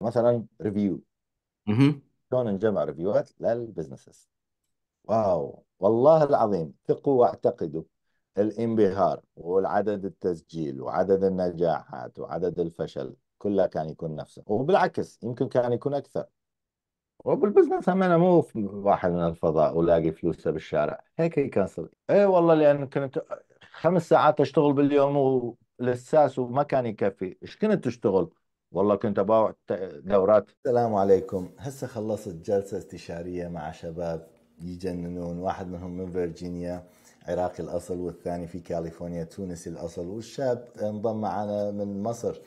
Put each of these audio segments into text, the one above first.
مثلا ريفيو شلون نجمع ريفيوات للبزنسز واو والله العظيم ثقوا واعتقدوا الانبهار والعدد التسجيل وعدد النجاحات وعدد الفشل كلها كان يكون نفسه وبالعكس يمكن كان يكون اكثر وبالبزنس هم انا مو واحد من الفضاء ولاقي فلوسه بالشارع هيك يكنسل اي والله لان كنت خمس ساعات اشتغل باليوم والاساس وما كان يكفي ايش كنت تشتغل والله كنت باوع دورات السلام عليكم هسه خلصت جلسه استشاريه مع شباب يجننون واحد منهم من فيرجينيا عراقي الاصل والثاني في كاليفورنيا تونسي الاصل والشاب انضم معنا من مصر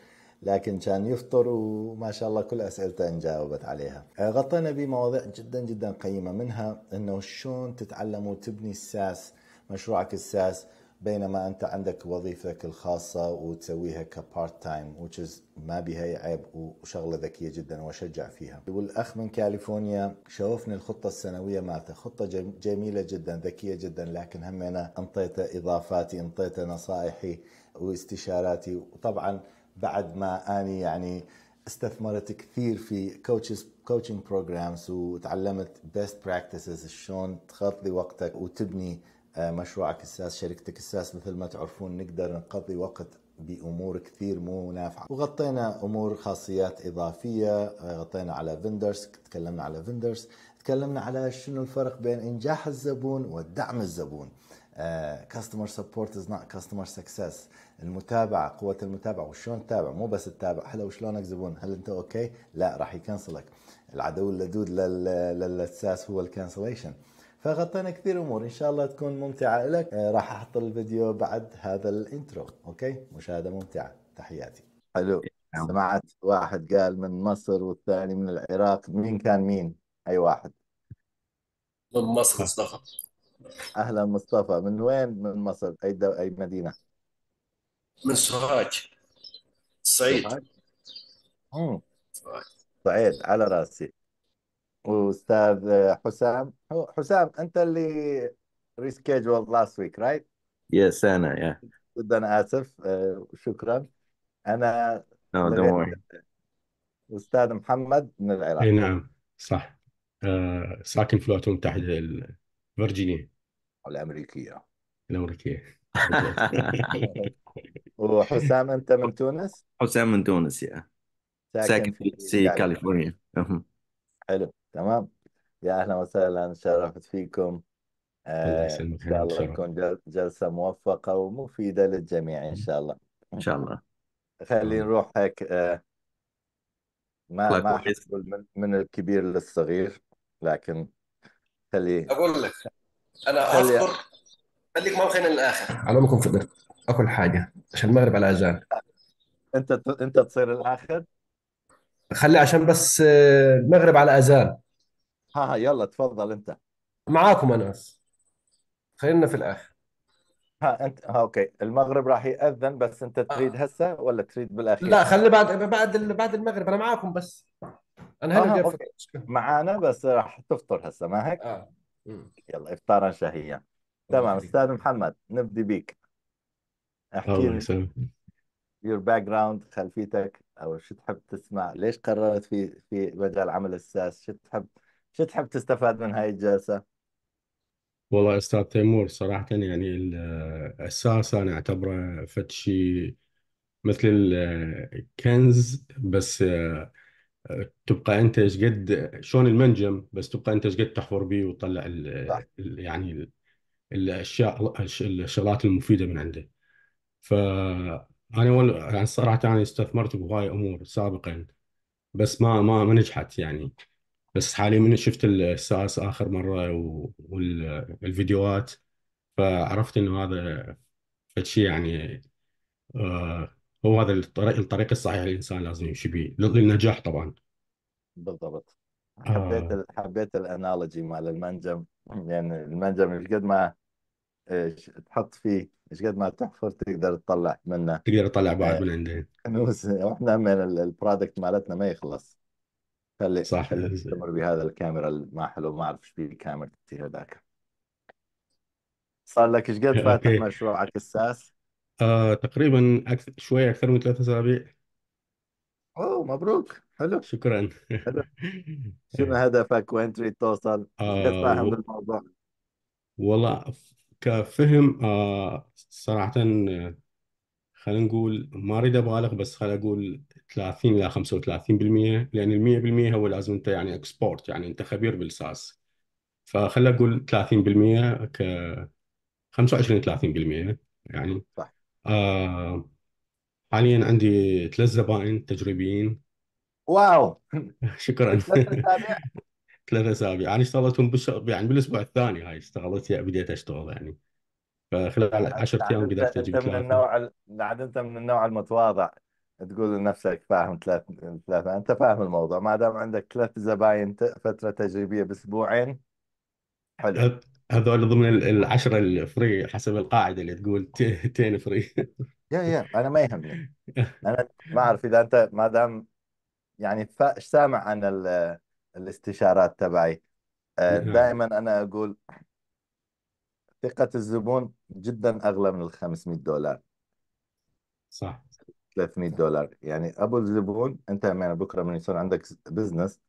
لكن كان يفطر وما شاء الله كل اسئلته انجاوبت عليها. آه، غطينا بمواضيع جدا جدا قيمه منها انه شلون تتعلم وتبني الساس مشروعك الساس بينما انت عندك وظيفتك الخاصه وتسويها كبارت تايم which is ما بها عيب وشغله ذكيه جدا واشجع فيها. والاخ من كاليفورنيا شوفني الخطه السنويه مالته، خطه جميله جدا ذكيه جدا لكن هم انا انطيته اضافاتي، انطيته نصائحي واستشاراتي وطبعا بعد ما اني يعني استثمرت كثير في كوتشز كوتشنج بروجرامز وتعلمت بيست براكتسز شلون تخطي وقتك وتبني آه، مشروعك الساس شركتك الساس مثل ما تعرفون نقدر نقضي وقت بامور كثير مو نافعه وغطينا امور خاصيات اضافيه آه، غطينا على فندرز تكلمنا على فندرز تكلمنا على شنو الفرق بين انجاح الزبون ودعم الزبون كاستمر سبورت از نوت كاستمر سكسس المتابعه قوه المتابعه وشلون تتابع مو بس تتابع هلا وشلونك زبون هل انت اوكي لا راح يكنسلك العدو اللدود للساس هو الكنسليشن فغطينا كثير امور ان شاء الله تكون ممتعه لك آه، راح احط الفيديو بعد هذا الانترو اوكي مشاهده ممتعه تحياتي حلو نعم. سمعت واحد قال من مصر والثاني من العراق مين كان مين اي واحد من مصر مصطفى اهلا مصطفى من وين من مصر اي دو... اي مدينه من سوهاج سعيد سعيد على راسي واستاذ حسام حسام انت اللي ريسكيجول لاست ويك رايت يس انا يا جدا اسف آه، شكرا انا نو دونت استاذ محمد من العراق اي نعم صح آه، ساكن في الولايات المتحده فيرجينيا الامريكيه الامريكيه وحسام انت من تونس؟ حسام من تونس يا ساكن, ساكن في كاليفورنيا أمم. حلو تمام يا أهلا وسهلا شرفت فيكم الله آه إن يسلمك شاء الله شرف تكون جلسة موفقة ومفيدة للجميع إن شاء الله إن شاء الله خلينا نروح هيك آه ما الله ما كويس من, من الكبير للصغير لكن خلي اقول لك انا خلي اذكر خليك ما خلينا للاخر علمكم فطر أكل حاجة عشان المغرب على أذان انت انت تصير الاخر خلي عشان بس آه، المغرب على اذان ها يلا تفضل انت معاكم انا بس خلينا في الاخر ها انت ها اوكي المغرب راح يأذن بس انت تريد آه. هسه ولا تريد بالاخير لا خلي بعد بعد بعد المغرب انا معاكم بس انا هنا هلا آه، بدي اوكي معانا بس راح تفطر هسه ما هيك اه يلا افطارا شهيا تمام استاذ محمد نبدي بيك احكي الله يسلمك your background خلفيتك او شو تحب تسمع ليش قررت في في مجال عمل الساس شو تحب شو تحب تستفاد من هاي الجلسة والله استاذ تيمور صراحه يعني الاساس انا اعتبره فد شيء مثل الكنز بس تبقى انت ايش قد شلون المنجم بس تبقى انت ايش قد تحفر به وتطلع الـ الـ يعني الاشياء الشغلات المفيده من عنده ف انا وال... آه. يعني صراحه انا استثمرت بهاي امور سابقا بس ما ما ما نجحت يعني بس حاليا من شفت الساس اخر مره والفيديوهات فعرفت انه هذا فشي يعني آه هو هذا الطريق الطريق الصحيح الانسان لازم يمشي به للنجاح طبعا بالضبط آه. حبيت آه. حبيت الانالوجي مال المنجم يعني المنجم قد ما ايش تحط فيه ايش قد ما تحفر تقدر تطلع منه تقدر تطلع بعض إيه. من عنده كنوز واحنا من البرودكت مالتنا ما يخلص خلي صح نستمر بهذا الكاميرا ما حلو ما اعرف ايش فيه الكاميرا هذاك صار لك ايش قد فاتح اوكي مشروعك الساس آه تقريبا أكثر شوية أكثر من ثلاثة أسابيع اوه مبروك حلو شكرا حلو شنو إيه. هدفك وين تريد توصل ايش قد آه فاهم و- بالموضوع والله كفهم آه، صراحة خلينا نقول ما اريد ابالغ بس خلينا اقول 30 الى 35% لان ال 100% هو لازم انت يعني اكسبورت يعني انت خبير بالساس فخلينا اقول 30% ك 25 30% يعني صح آه حاليا عندي ثلاث زبائن تجريبيين واو شكرا ثلاث اسابيع انا اشتغلتهم يعني بالاسبوع الثاني هاي اشتغلت بديت اشتغل يعني فخلال 10 ايام قدرت اجيب انت من النوع بعد انت من النوع المتواضع تقول لنفسك فاهم ثلاث ثلاث انت فاهم الموضوع ما دام عندك ثلاث زباين فتره تجريبيه باسبوعين حلو هذول ضمن العشرة الفري حسب القاعدة اللي تقول تين فري يا يا أنا ما يهمني أنا ما أعرف إذا أنت ما دام يعني سامع عن الاستشارات تبعي آه، نعم. دائما أنا أقول ثقة الزبون جدا أغلى من ال 500 دولار صح 300 دولار يعني أبو الزبون أنت من بكرة من يصير عندك بزنس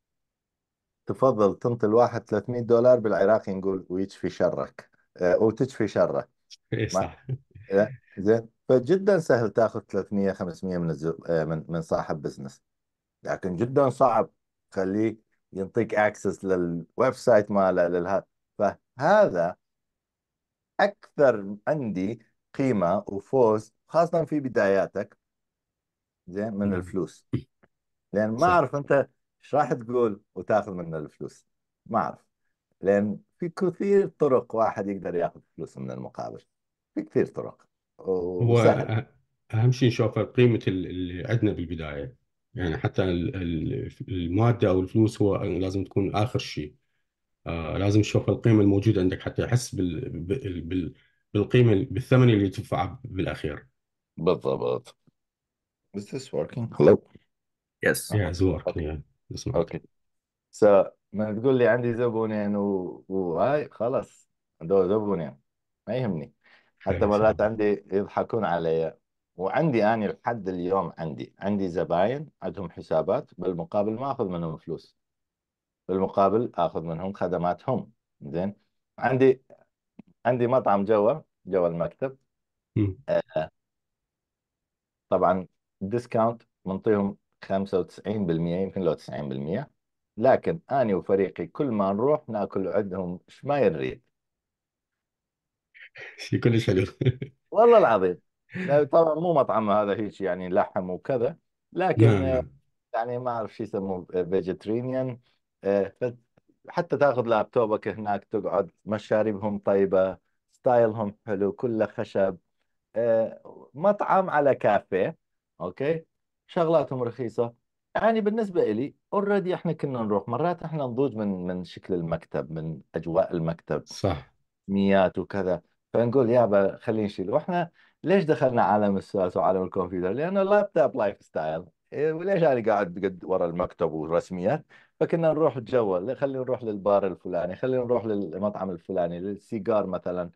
تفضل تنطي الواحد 300 دولار بالعراقي نقول ويشفي شرك آه، وتشفي شره إيه، صح إيه، زين فجدا سهل تاخذ 300 500 من الزب... آه، من من صاحب بزنس لكن جدا صعب خليه ينطيك اكسس للويب سايت ماله للهذا فهذا اكثر عندي قيمه وفوز خاصه في بداياتك زين من الفلوس لان ما اعرف انت ايش راح تقول وتاخذ منه الفلوس ما اعرف لان في كثير طرق واحد يقدر ياخذ فلوس من المقابل في كثير طرق وسهل هو اهم شيء نشوف قيمه اللي عندنا بالبدايه يعني حتى المادة أو الفلوس هو لازم تكون آخر شيء آه، لازم تشوف القيمة الموجودة عندك حتى يحس بالقيمة بالثمن اللي تدفعه بالأخير بالضبط Is this working? Hello? Yes. Yeah, it's working. Yeah. It's Okay. So, ما تقول لي عندي زبونين يعني و... وهاي خلاص هذول زبونين يعني. ما يهمني حتى مرات عندي يضحكون علي وعندي أنا لحد اليوم عندي عندي زباين عندهم حسابات بالمقابل ما أخذ منهم فلوس بالمقابل أخذ منهم خدماتهم زين عندي عندي مطعم جوا جوا المكتب آه طبعا ديسكاونت منطيهم 95% يمكن لو 90% لكن أنا وفريقي كل ما نروح ناكل عندهم ايش ما شيء كلش حلو والله العظيم لا طبعا مو مطعم هذا هيك يعني لحم وكذا لكن نعم, نعم. يعني ما اعرف شو يسموه آه، فيجيترينيان حتى تاخذ لابتوبك هناك تقعد مشاربهم طيبة ستايلهم حلو كله خشب آه، مطعم على كافيه اوكي شغلاتهم رخيصة يعني بالنسبة لي اوريدي احنا كنا نروح مرات احنا نضوج من من شكل المكتب من أجواء المكتب صح ميات وكذا فنقول يابا خلينا نشيل واحنا ليش دخلنا عالم الساس وعالم الكمبيوتر؟ لانه اللابتوب لايف ستايل وليش انا قاعد قد ورا المكتب والرسميات؟ فكنا نروح نتجول خلينا نروح للبار الفلاني خلينا نروح للمطعم الفلاني للسيجار مثلا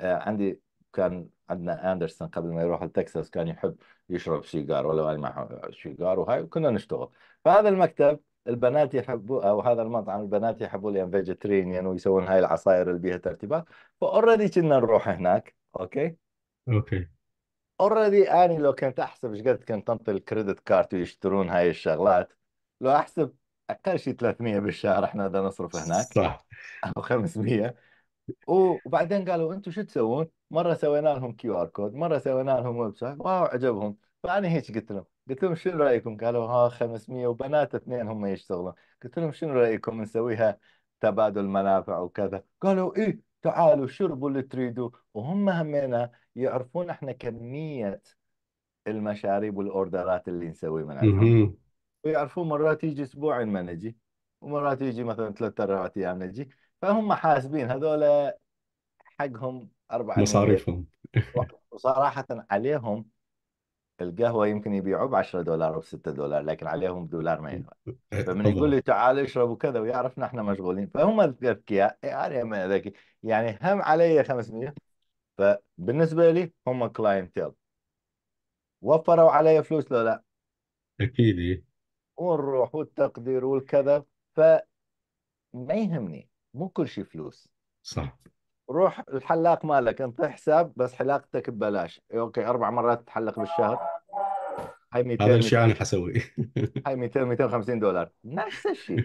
آه، عندي كان عندنا اندرسون قبل ما يروح لتكساس كان يحب يشرب سيجار ولو انا مع سيجار وهاي وكنا نشتغل فهذا المكتب البنات يحبوا او هذا المطعم البنات يحبوا لان فيجيترينيان ويسوون هاي العصاير اللي بيها ترتيبات فاوريدي كنا نروح هناك اوكي اوكي اوريدي اني لو كنت احسب ايش قد كنت انطي الكريدت كارد ويشترون هاي الشغلات لو احسب اقل شيء 300 بالشهر احنا بدنا نصرف هناك صح او 500 وبعدين قالوا انتم شو تسوون؟ مره سوينا لهم كيو ار كود، مره سوينا لهم ويب سايت، واو عجبهم، فانا هيك قلت لهم، قلت لهم شنو رايكم؟ قالوا ها 500 وبنات اثنين هم يشتغلون، قلت لهم شنو رايكم نسويها تبادل منافع وكذا؟ قالوا ايه تعالوا شربوا اللي تريدوا وهم همينا يعرفون احنا كميه المشاريب والاوردرات اللي نسوي من عندهم ويعرفون مرات يجي اسبوعين ما نجي ومرات يجي مثلا ثلاث اربع ايام نجي فهم حاسبين هذول حقهم اربع مصاريفهم وصراحة عليهم القهوة يمكن يبيعوا ب 10 دولار او 6 دولار لكن عليهم دولار ما ينفع إيه، فمن يقول لي تعال اشرب وكذا ويعرفنا احنا مشغولين فهم اذكياء يعني إيه، ذكي يعني هم علي 500 فبالنسبه لي هم كلاينتيل وفروا علي فلوس لو لا اكيد إيه. والروح والتقدير والكذا ف ما يهمني مو كل شيء فلوس صح روح الحلاق مالك انت حساب بس حلاقتك ببلاش إيه، اوكي اربع مرات تحلق بالشهر هاي 200 هذا الشيء انا حسويه هاي 200 250 دولار نفس الشيء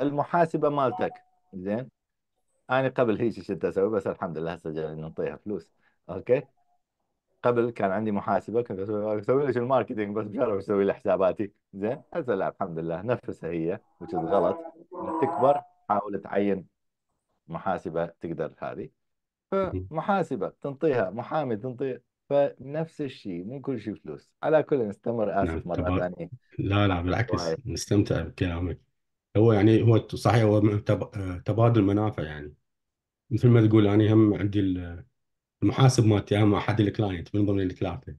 المحاسبه مالتك زين انا قبل هيك كنت اسوي بس الحمد لله هسه جاي نعطيها فلوس اوكي قبل كان عندي محاسبه كنت اسوي لها لك الماركتينج بس بجرب اسوي لي حساباتي زين هسه لا الحمد لله نفسها هي وتش غلط تكبر حاول تعين محاسبه تقدر هذه فمحاسبه تنطيها محامي تنطي فنفس الشيء مو كل شيء فلوس على كل نستمر اسف مره ثانيه لا لا بالعكس طيب. نستمتع بكلامك هو يعني هو صحيح هو آه، تبادل منافع يعني مثل ما تقول أنا هم عندي المحاسب مالتي هم أحد الكلاينت من ضمن الثلاثة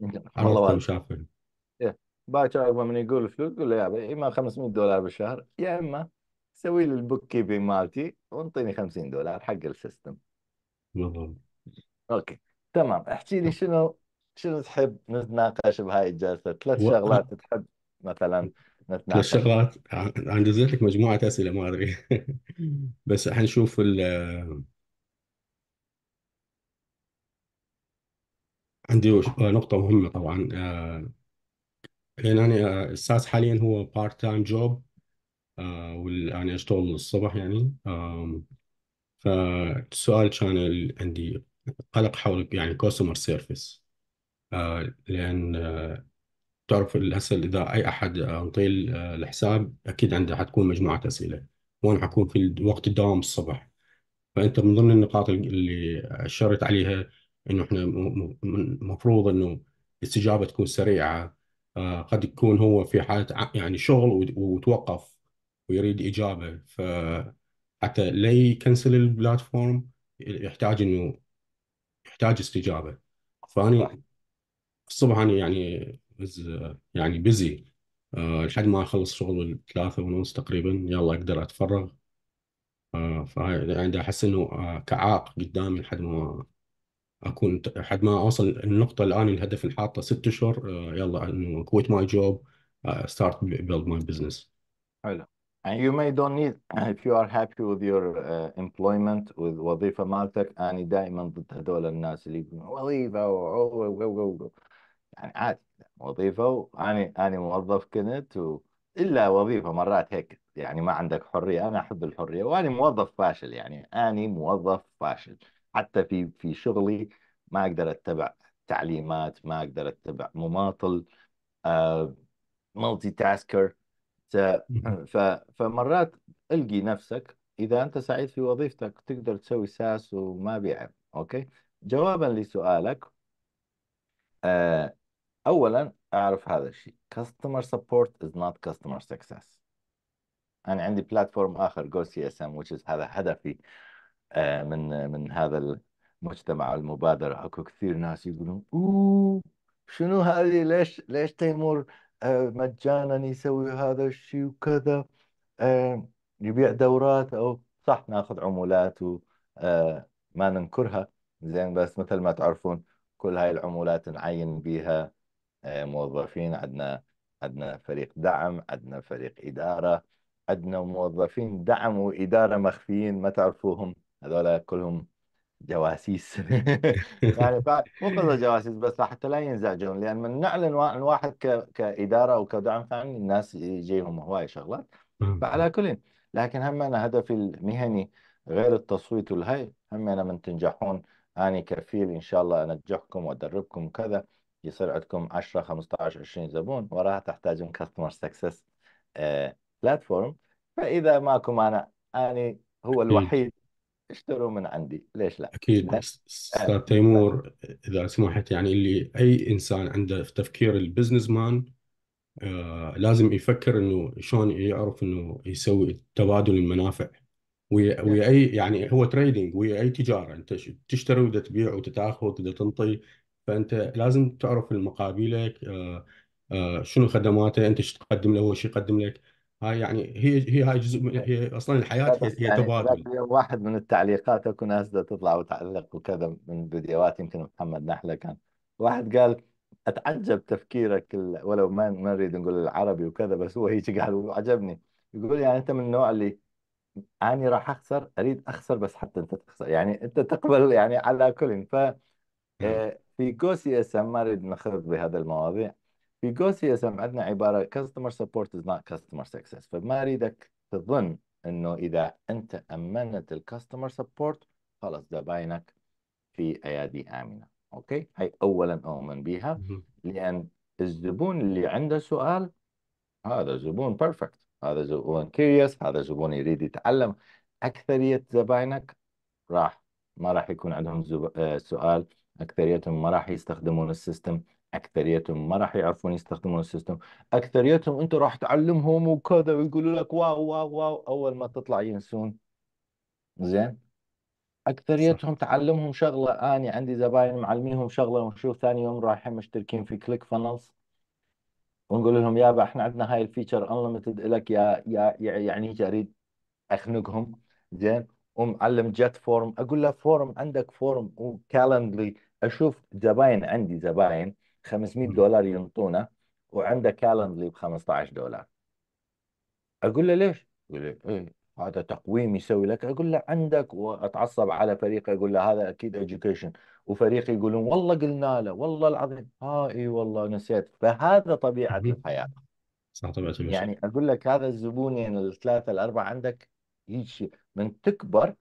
والله عرفته باكر من يقول فلوس قول له يا اما 500 دولار بالشهر يا اما سوي لي البوك كيبنج مالتي وانطيني 50 دولار حق السيستم بالضبط اوكي تمام احكي لي شنو شنو تحب نتناقش بهاي الجلسه ثلاث شغلات تحب مثلا 12 والشغلات انجزت لك مجموعة أسئلة ما أدري بس حنشوف ال عندي آه، نقطة مهمة طبعا آه، لأن أنا آه، الساس حاليا هو بارت تايم جوب يعني أشتغل الصبح يعني فالسؤال كان عندي قلق حول يعني كوستمر سيرفيس لأن بتعرف هسه اذا اي احد انطي الحساب اكيد عنده حتكون مجموعه اسئله وانا حكون في وقت الدوام الصبح فانت من ضمن النقاط اللي اشرت عليها انه احنا المفروض انه الاستجابه تكون سريعه آه، قد يكون هو في حاله يعني شغل وتوقف ويريد اجابه ف حتى لا يكنسل البلاتفورم يحتاج انه يحتاج استجابه فانا الصبح انا يعني از يعني بيزي آه، لحد ما اخلص شغل الثلاثة ونص تقريبا يلا اقدر اتفرغ آه، فهاي يعني احس انه كعاق آه، كعائق قدامي لحد ما اكون لحد ما اوصل النقطة الان الهدف اللي حاطه ست اشهر آه، يلا انه كويت ماي جوب ستارت بيلد ماي بزنس حلو And you may don't need uh, if you are happy with your uh, employment with وظيفة مالتك أنا دائما ضد هذول الناس اللي يقولون وظيفة و- يعني عادي وظيفة وأني أني موظف كنت و... إلا وظيفة مرات هيك يعني ما عندك حرية أنا أحب الحرية وأني موظف فاشل يعني أني موظف فاشل حتى في في شغلي ما أقدر أتبع تعليمات ما أقدر أتبع مماطل آه، مالتي تاسكر ف... فمرات القي نفسك اذا انت سعيد في وظيفتك تقدر تسوي ساس وما بيعب اوكي جوابا لسؤالك آه، اولا اعرف هذا الشيء كاستمر سبورت از نوت كاستمر سكسس انا عندي بلاتفورم اخر جو سي اس ام which is هذا هدفي آه، من من هذا المجتمع المبادره اكو كثير ناس يقولون اوه شنو هذه ليش ليش تيمور آه، مجانا يسوي هذا الشيء وكذا آه، يبيع دورات او صح ناخذ عمولات وما ننكرها زين بس مثل ما تعرفون كل هاي العمولات نعين بها آه، موظفين عندنا عندنا فريق دعم عندنا فريق إدارة عندنا موظفين دعم وإدارة مخفيين ما تعرفوهم هذول كلهم جواسيس يعني مو قصة جواسيس بس حتى لا ينزعجون لأن من نعلن عن واحد كإدارة أو كدعم الناس يجيهم هواي شغلات فعلى كل لكن هم أنا هدفي المهني غير التصويت والهي هم أنا من تنجحون اني كفيل إن شاء الله أنجحكم وأدربكم كذا يصير عندكم 10 15 20 زبون وراها تحتاجون كاستمر سكسس بلاتفورم فاذا ماكم انا اني هو الوحيد اشتروا من عندي ليش لا اكيد استاذ تيمور اذا سمحت يعني اللي اي انسان عنده في تفكير البزنس مان آه لازم يفكر انه شلون يعرف انه يسوي تبادل المنافع ويا نعم. ويا اي يعني هو تريدنج ويا اي تجاره انت تشتري وتبيع وتتاخذ وتنطي فانت لازم تعرف المقابلك آه، آه، شنو خدماته انت شو تقدم له هو شو يقدم لك هاي يعني هي هي هاي جزء من هي اصلا الحياه هي, هي يعني تبادل واحد من التعليقات اكو ناس تطلع وتعلق وكذا من فيديوهات يمكن محمد نحله كان واحد قال اتعجب تفكيرك ولو ما ما نريد نقول العربي وكذا بس هو هيك قال وعجبني يقول يعني انت من النوع اللي اني راح اخسر اريد اخسر بس حتى انت تخسر يعني انت تقبل يعني على كل ف نعم. آه، في جو سي اس ام ما اريد نخرج بهذا المواضيع في جو سي اس ام عندنا عباره كاستمر سبورت از نوت كاستمر سكسس فما اريدك تظن انه اذا انت امنت الكاستمر سبورت خلاص زباينك في ايادي امنه اوكي هاي اولا اؤمن بها لان الزبون اللي عنده سؤال هذا زبون بيرفكت هذا زبون كيريوس هذا زبون يريد يتعلم اكثريه زباينك راح ما راح يكون عندهم زب... آه، سؤال اكثريتهم ما راح يستخدمون السيستم اكثريتهم ما راح يعرفون يستخدمون السيستم اكثريتهم انت راح تعلمهم وكذا ويقولوا لك واو واو واو اول ما تطلع ينسون زين اكثريتهم تعلمهم شغله انا عندي زباين معلميهم شغله ونشوف ثاني يوم رايحين مشتركين في كليك فانلز ونقول لهم يابا احنا عندنا هاي الفيتشر انليمتد لك يا يا يعني هيك اريد اخنقهم زين ومعلم جت فورم اقول له فورم عندك فورم وكالندلي اشوف زباين عندي زباين 500 دولار ينطونه وعنده كالندلي ب 15 دولار اقول له ليش؟ يقول لي ايه هذا تقويم يسوي لك اقول له عندك واتعصب على فريق اقول له هذا اكيد اديوكيشن وفريق يقولون والله قلنا له والله العظيم اه اي والله نسيت فهذا طبيعه الحياه صح طبيعه يعني اقول لك هذا الزبونين يعني الثلاثه الاربعه عندك يجي من تكبر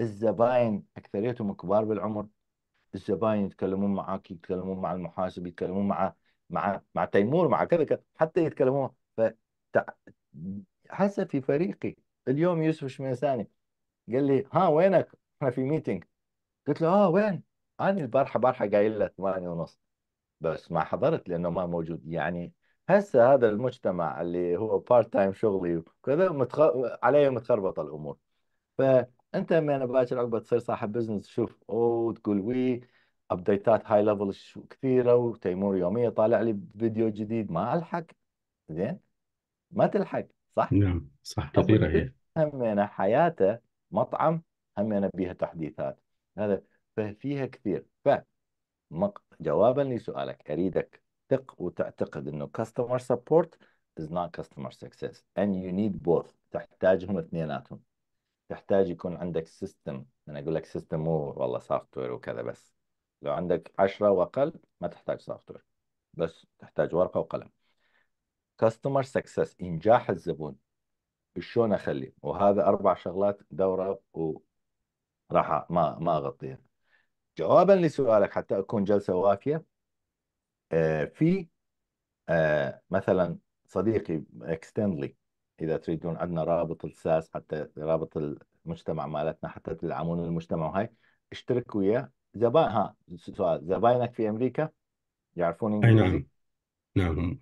الزباين اكثريتهم كبار بالعمر الزباين يتكلمون معك يتكلمون مع المحاسب يتكلمون مع مع مع تيمور مع كذا كذا حتى يتكلمون ف هسه في فريقي اليوم يوسف الشميساني قال لي ها وينك؟ احنا في ميتنج قلت له اه وين؟ انا البارحه البارحه قايل له 8 ونص بس ما حضرت لانه ما موجود يعني هسه هذا المجتمع اللي هو بارت تايم شغلي وكذا متخ... علي متخربطه الامور ف انت انا باكر عقب تصير صاحب بزنس تشوف او تقول وي ابديتات هاي ليفل كثيره وتيمور يوميه طالع لي فيديو جديد ما الحق زين ما تلحق صح؟ نعم صح كثيره هي همينه حياته مطعم همينه بيها تحديثات هذا ففيها كثير ف جوابا لسؤالك اريدك تثق وتعتقد انه كاستمر سبورت از نوت كاستمر سكسس اند يو نيد بوث تحتاجهم اثنيناتهم تحتاج يكون عندك سيستم انا اقول لك سيستم مو والله سوفت وير وكذا بس لو عندك عشرة واقل ما تحتاج سوفت وير بس تحتاج ورقه وقلم كاستمر سكسس انجاح الزبون شلون اخلي وهذا اربع شغلات دوره وراح ما ما اغطيها جوابا لسؤالك حتى اكون جلسه وافيه آه، في آه، مثلا صديقي اكستندلي اذا تريدون عندنا رابط الساس حتى رابط المجتمع مالتنا حتى تدعمون المجتمع وهاي اشترك ويا زبائن ها سؤال زباينك في امريكا يعرفون انجليزي؟ نعم نعم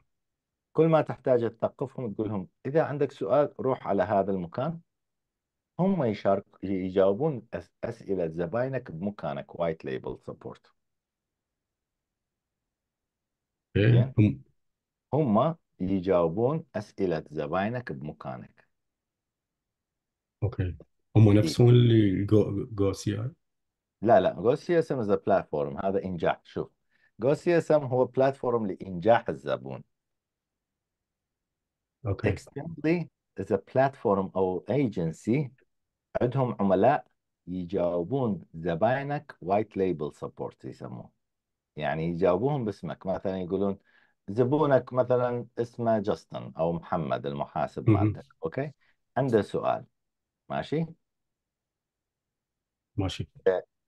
كل ما تحتاج تثقفهم تقول لهم اذا عندك سؤال روح على هذا المكان هم يشارك يجاوبون اسئله زباينك بمكانك وايت ليبل سبورت هم هم يجاوبون أسئلة زباينك بمكانك اوكي هم إيه. نفسهم اللي جو جو سي اي لا لا جو سي اس ام از بلاتفورم هذا إنجاح شوف جو سي اس ام هو بلاتفورم لإنجاح الزبون اوكي Extendly از بلاتفورم أو agency عندهم عملاء يجاوبون زباينك وايت ليبل سبورت يسموه يعني يجاوبوهم باسمك مثلا يقولون زبونك مثلا اسمه جاستن او محمد المحاسب مهم. مالتك اوكي عنده سؤال ماشي ماشي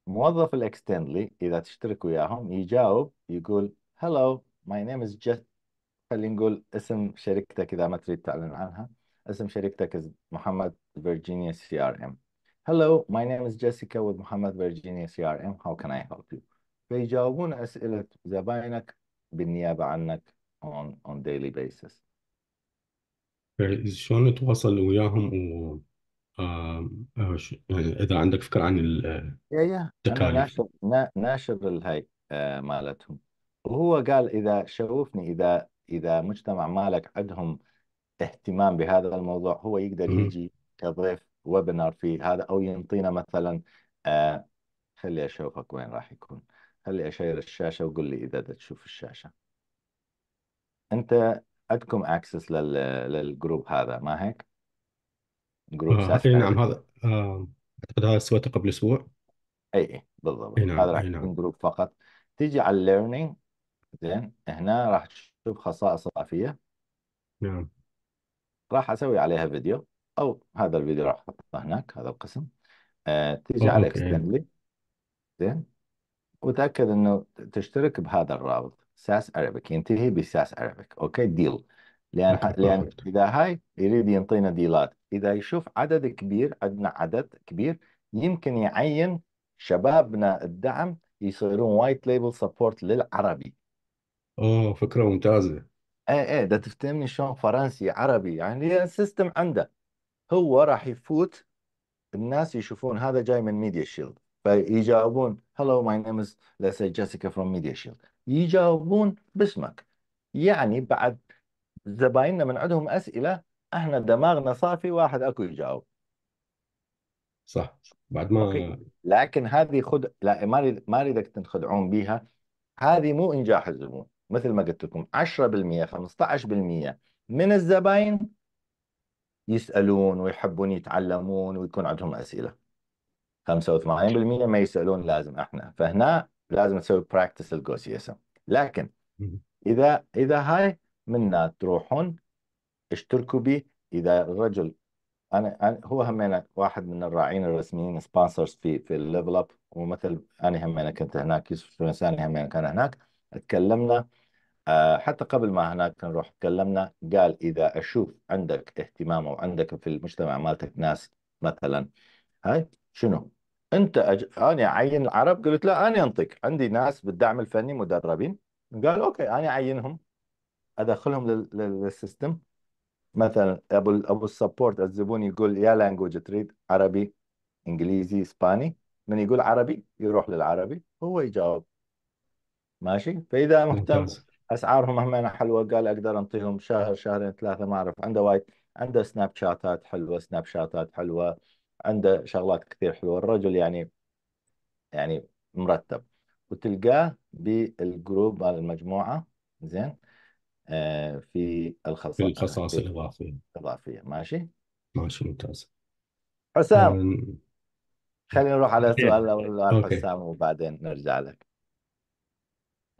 موظف الاكستندلي اذا تشترك وياهم يجاوب يقول هلو ماي نيم از جاست خلينا نقول اسم شركتك اذا ما تريد تعلن عنها اسم شركتك از محمد فيرجينيا سي ار ام هلو ماي نيم از جيسيكا ومحمد فيرجينيا سي ار ام هاو كان اي هيلب يو فيجاوبون أسئلة زباينك بالنيابة عنك on on daily basis شلون نتواصل وياهم و آه، آه، اذا عندك فكره عن آه، التكاليف ناشر ناشر الهي مالتهم وهو قال اذا شوفني اذا اذا مجتمع مالك عندهم اهتمام بهذا الموضوع هو يقدر يجي كضيف ويبنر في هذا او ينطينا مثلا خلي اشوفك وين راح يكون خلي أشير الشاشة وقول لي إذا تشوف الشاشة أنت عندكم أكسس لل... للجروب هذا ما هيك؟ جروب آه ساس اي نعم هذا آه اعتقد هذا سويته قبل اسبوع اي اي بالضبط نعم هذا راح اي نعم يكون جروب فقط تيجي على الليرنينج زين هنا راح تشوف خصائص اضافيه نعم راح اسوي عليها فيديو او هذا الفيديو راح احطه هناك هذا القسم آه تيجي آه، على اكستندلي زين وتأكد إنه تشترك بهذا الرابط ساس أرابيك ينتهي بساس أرابيك أوكي ديل لأن لأن إذا هاي يريد ينطينا ديلات إذا يشوف عدد كبير عندنا عدد كبير يمكن يعين شبابنا الدعم يصيرون وايت ليبل سبورت للعربي اه فكرة ممتازة ايه ايه ده تفتهمني شلون فرنسي عربي يعني السيستم عنده هو راح يفوت الناس يشوفون هذا جاي من ميديا شيلد فيجاوبون hello my name is let's say Jessica from Media Shield يجاوبون باسمك يعني بعد زبايننا من عندهم اسئله احنا دماغنا صافي واحد اكو يجاوب صح بعد ما اوكي لكن هذه خد لا ما ما اريدك تنخدعون بيها هذه مو انجاح الزبون مثل ما قلت لكم 10% 15% من الزباين يسالون ويحبون يتعلمون ويكون عندهم اسئله 85% ما يسالون لازم احنا فهنا لازم تسوي براكتس الجو سي اس ام لكن اذا اذا هاي منا تروحون اشتركوا بي اذا الرجل انا, أنا هو همينة واحد من الراعين الرسميين سبونسرز في في الليفل اب ومثل انا همينة كنت هناك يوسف التونساني همينة كان هناك تكلمنا آه، حتى قبل ما هناك نروح تكلمنا قال اذا اشوف عندك اهتمام او عندك في المجتمع مالتك ناس مثلا هاي شنو انت أج... انا اعين العرب قلت لا انا انطيك عندي ناس بالدعم الفني مدربين قال اوكي انا اعينهم ادخلهم لل... للسيستم مثلا ابو ابو السبورت الزبون يقول يا لانجوج تريد عربي انجليزي اسباني من يقول عربي يروح للعربي هو يجاوب ماشي فاذا مهتم اسعارهم مهما حلوه قال اقدر انطيهم شهر شهرين ثلاثه ما اعرف عنده وايد عنده سناب شاتات حلوه سناب شاتات حلوه عنده شغلات كثير حلوه الرجل يعني يعني مرتب وتلقاه بالجروب مال المجموعه زين آه في الخصائص الخصائص الاضافيه الاضافيه ماشي ماشي ممتاز حسام أم... آه، خلينا نروح على السؤال إيه، الاول حسام وبعدين نرجع لك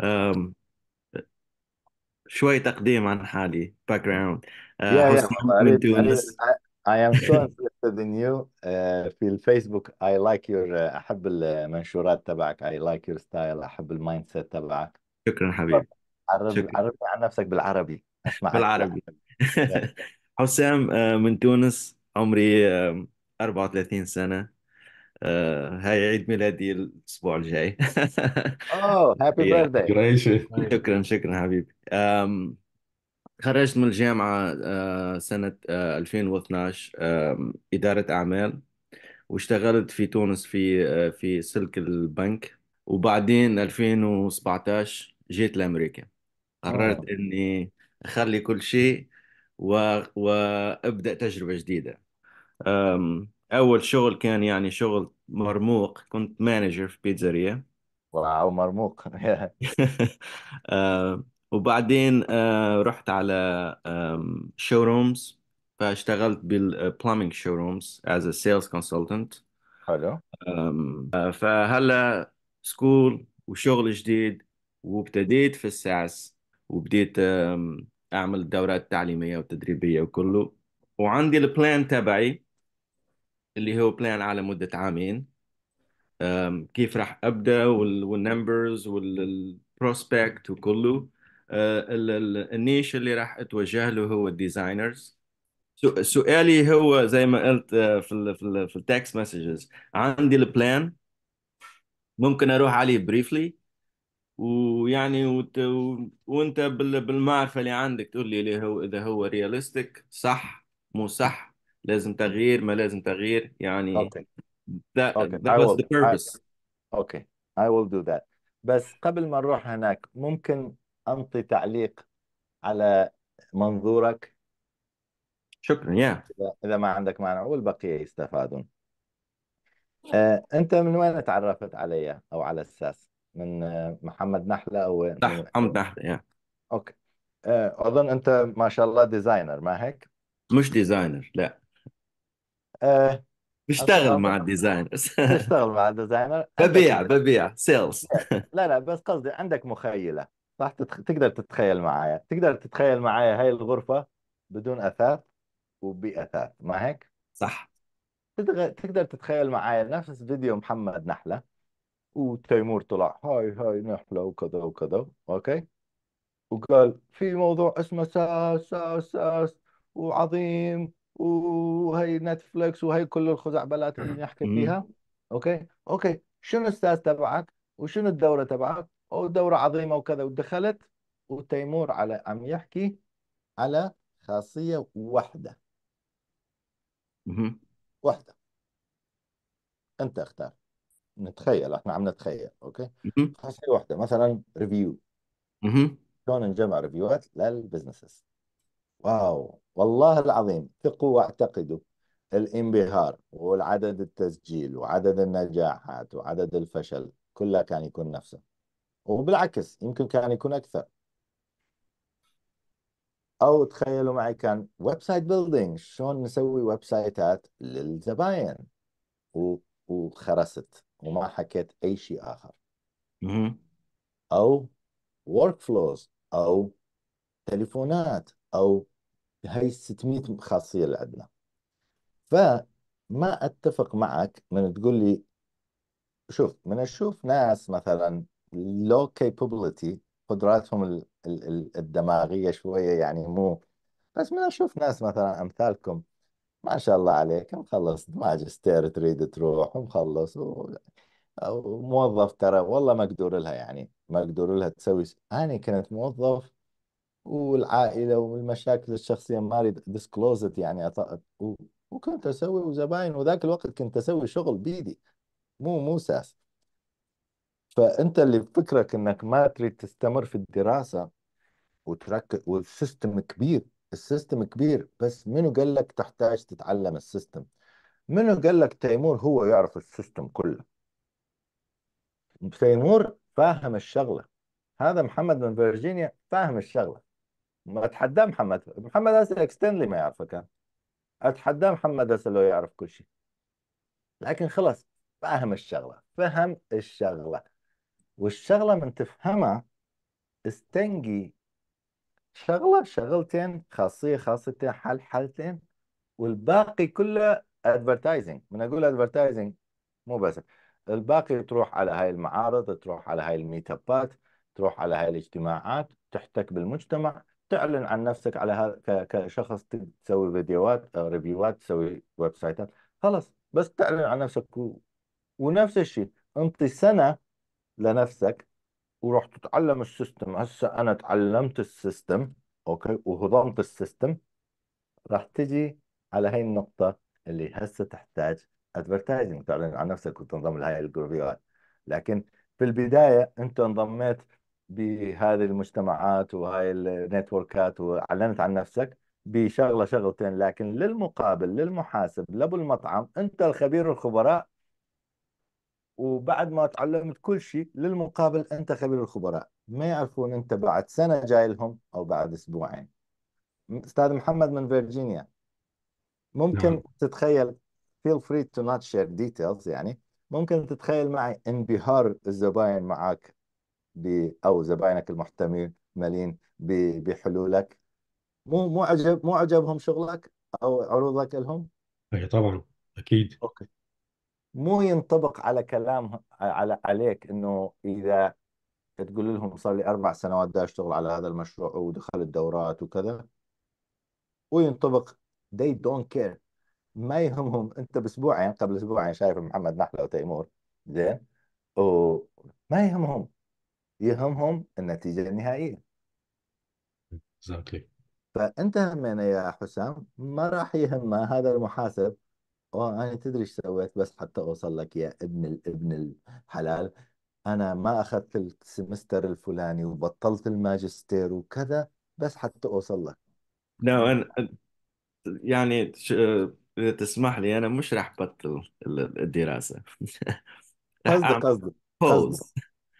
أم... شوي تقديم عن حالي باك آه، جراوند يا من تونس I am so interested in you uh, في الفيسبوك I like your uh, أحب المنشورات تبعك I like your style أحب المايند سيت تبعك شكرا حبيبي شكرا عرفني عن نفسك بالعربي أسمع بالعربي حسام آه، من تونس عمري 34 سنة آه، هاي عيد ميلادي الأسبوع الجاي أوه هابي بيرثداي شكرا شكرا حبيبي تخرجت من الجامعة آه، سنة 2012 آه، إدارة أعمال واشتغلت في تونس في آه، في سلك البنك وبعدين 2017 جيت لأمريكا قررت أوه. إني أخلي كل شيء و... وأبدأ تجربة جديدة أول شغل كان يعني شغل مرموق كنت مانجر في بيتزاريا واو مرموق وبعدين آه، رحت على شو رومز فاشتغلت بالبلامينج رومز از سيلز كونسلتنت حلو آه، فهلا سكول وشغل جديد وابتديت في الساس وبديت اعمل دورات تعليميه وتدريبيه وكله وعندي البلان تبعي اللي هو بلان على مده عامين كيف راح ابدا والنمبرز والبروسبكت وكله آه، النيش اللي راح اتوجه له هو الديزاينرز سؤالي هو زي ما قلت آه، في ال في ال في التكست مسجز عندي البلان ممكن اروح عليه بريفلي ويعني وت... وانت بالمعرفه اللي عندك تقول لي اللي هو اذا هو رياليستيك صح مو صح لازم تغيير ما لازم تغيير يعني اوكي اوكي okay. that I was the purpose I will do that بس قبل ما نروح هناك ممكن أنطي تعليق على منظورك شكرا يا إذا ما عندك مانع والبقية يستفادون آه، أنت من وين تعرفت علي أو على الساس من آه، محمد نحلة أو نح محمد نحلة يا أوكي آه، أظن أنت ما شاء الله ديزاينر ما هيك مش ديزاينر لا آه، بشتغل مع الديزاينرز بشتغل مع الديزاينر ببيع ببيع سيلز لا لا بس قصدي عندك مخيلة صح تتخ... تقدر تتخيل معايا تقدر تتخيل معايا هاي الغرفة بدون أثاث وبأثاث ما هيك؟ صح تتغ... تقدر تتخيل معايا نفس فيديو محمد نحلة وتيمور طلع هاي هاي نحلة وكذا وكذا أوكي؟ وقال في موضوع اسمه ساس ساس ساس وعظيم وهي نتفليكس وهي كل الخزعبلات اللي نحكي فيها اوكي اوكي شنو الساس تبعك وشنو الدوره تبعك ودورة عظيمة وكذا ودخلت وتيمور على عم يحكي على خاصية واحدة مهم. واحدة أنت اختار نتخيل احنا عم نتخيل أوكي خاصية واحدة مثلا ريفيو شلون نجمع ريفيوات للبزنسز واو والله العظيم ثقوا واعتقدوا الانبهار والعدد التسجيل وعدد النجاحات وعدد الفشل كلها كان يكون نفسه وبالعكس يمكن كان يكون اكثر او تخيلوا معي كان ويب سايت بيلدينج شلون نسوي ويب سايتات للزباين و... وخرست وما حكيت اي شيء اخر او ورك فلوز او تليفونات او هاي 600 خاصيه اللي عندنا فما اتفق معك من تقول لي شوف من اشوف ناس مثلا لو capability قدراتهم الدماغيه شويه يعني مو بس من اشوف ناس مثلا امثالكم ما شاء الله عليك مخلص ماجستير تريد تروح ومخلص و... وموظف ترى والله مقدور لها يعني مقدور لها تسوي انا كنت موظف والعائله والمشاكل الشخصيه ما اريد ديسكلوزت يعني أط... و... وكنت اسوي وزباين وذاك الوقت كنت اسوي شغل بيدي مو مو ساس فانت اللي بفكرك انك ما تريد تستمر في الدراسه وتركز والسيستم كبير السيستم كبير بس منو قال لك تحتاج تتعلم السيستم منو قال لك تيمور هو يعرف السيستم كله تيمور فاهم الشغله هذا محمد من فيرجينيا فاهم الشغله ما اتحدى محمد محمد اسالك اكستنلي ما يعرفه كان اتحدى محمد اساله يعرف كل شيء لكن خلاص فاهم الشغله فهم الشغله والشغله من تفهمها استنجي شغله شغلتين خاصيه خاصتين حل حالتين والباقي كله ادفرتايزنج من اقول ادفرتايزنج مو بس الباقي تروح على هاي المعارض تروح على هاي الميتابات تروح على هاي الاجتماعات تحتك بالمجتمع تعلن عن نفسك على هذا كشخص تسوي فيديوهات ريفيوات تسوي ويب سايتات خلاص بس تعلن عن نفسك و... ونفس الشيء انطي سنه لنفسك ورح تتعلم السيستم هسا انا تعلمت السيستم اوكي وهضمت السيستم راح تجي على هاي النقطة اللي هسه تحتاج ادفرتايزنج تعلن عن نفسك وتنضم لهاي الجروبيات لكن في البداية انت انضميت بهذه المجتمعات وهاي النتوركات واعلنت عن نفسك بشغلة شغلتين لكن للمقابل للمحاسب لابو المطعم انت الخبير الخبراء وبعد ما تعلمت كل شيء للمقابل انت خبير الخبراء ما يعرفون انت بعد سنه جاي لهم او بعد اسبوعين استاذ محمد من فيرجينيا ممكن نعم. تتخيل feel free to not share details يعني ممكن تتخيل معي انبهار الزباين معك ب او زباينك المحتملين بحلولك مو مو عجب مو عجبهم شغلك او عروضك لهم؟ اي طبعا اكيد اوكي مو ينطبق على كلام على عليك انه اذا تقول لهم صار لي اربع سنوات دا اشتغل على هذا المشروع ودخلت دورات وكذا وينطبق they don't care ما يهمهم انت باسبوعين قبل اسبوعين شايف محمد نحله وتيمور زين وما يهمهم يهمهم النتيجه النهائيه exactly. فانت همين يا حسام ما راح يهمه هذا المحاسب وانا يعني تدري ايش سويت بس حتى اوصل لك يا ابن الابن الحلال انا ما اخذت السمستر الفلاني وبطلت الماجستير وكذا بس حتى اوصل لك لا نعم، أنا يعني إذا تسمح لي أنا مش راح بطل الدراسة راح قصدي أعمل قصدي قصدي pause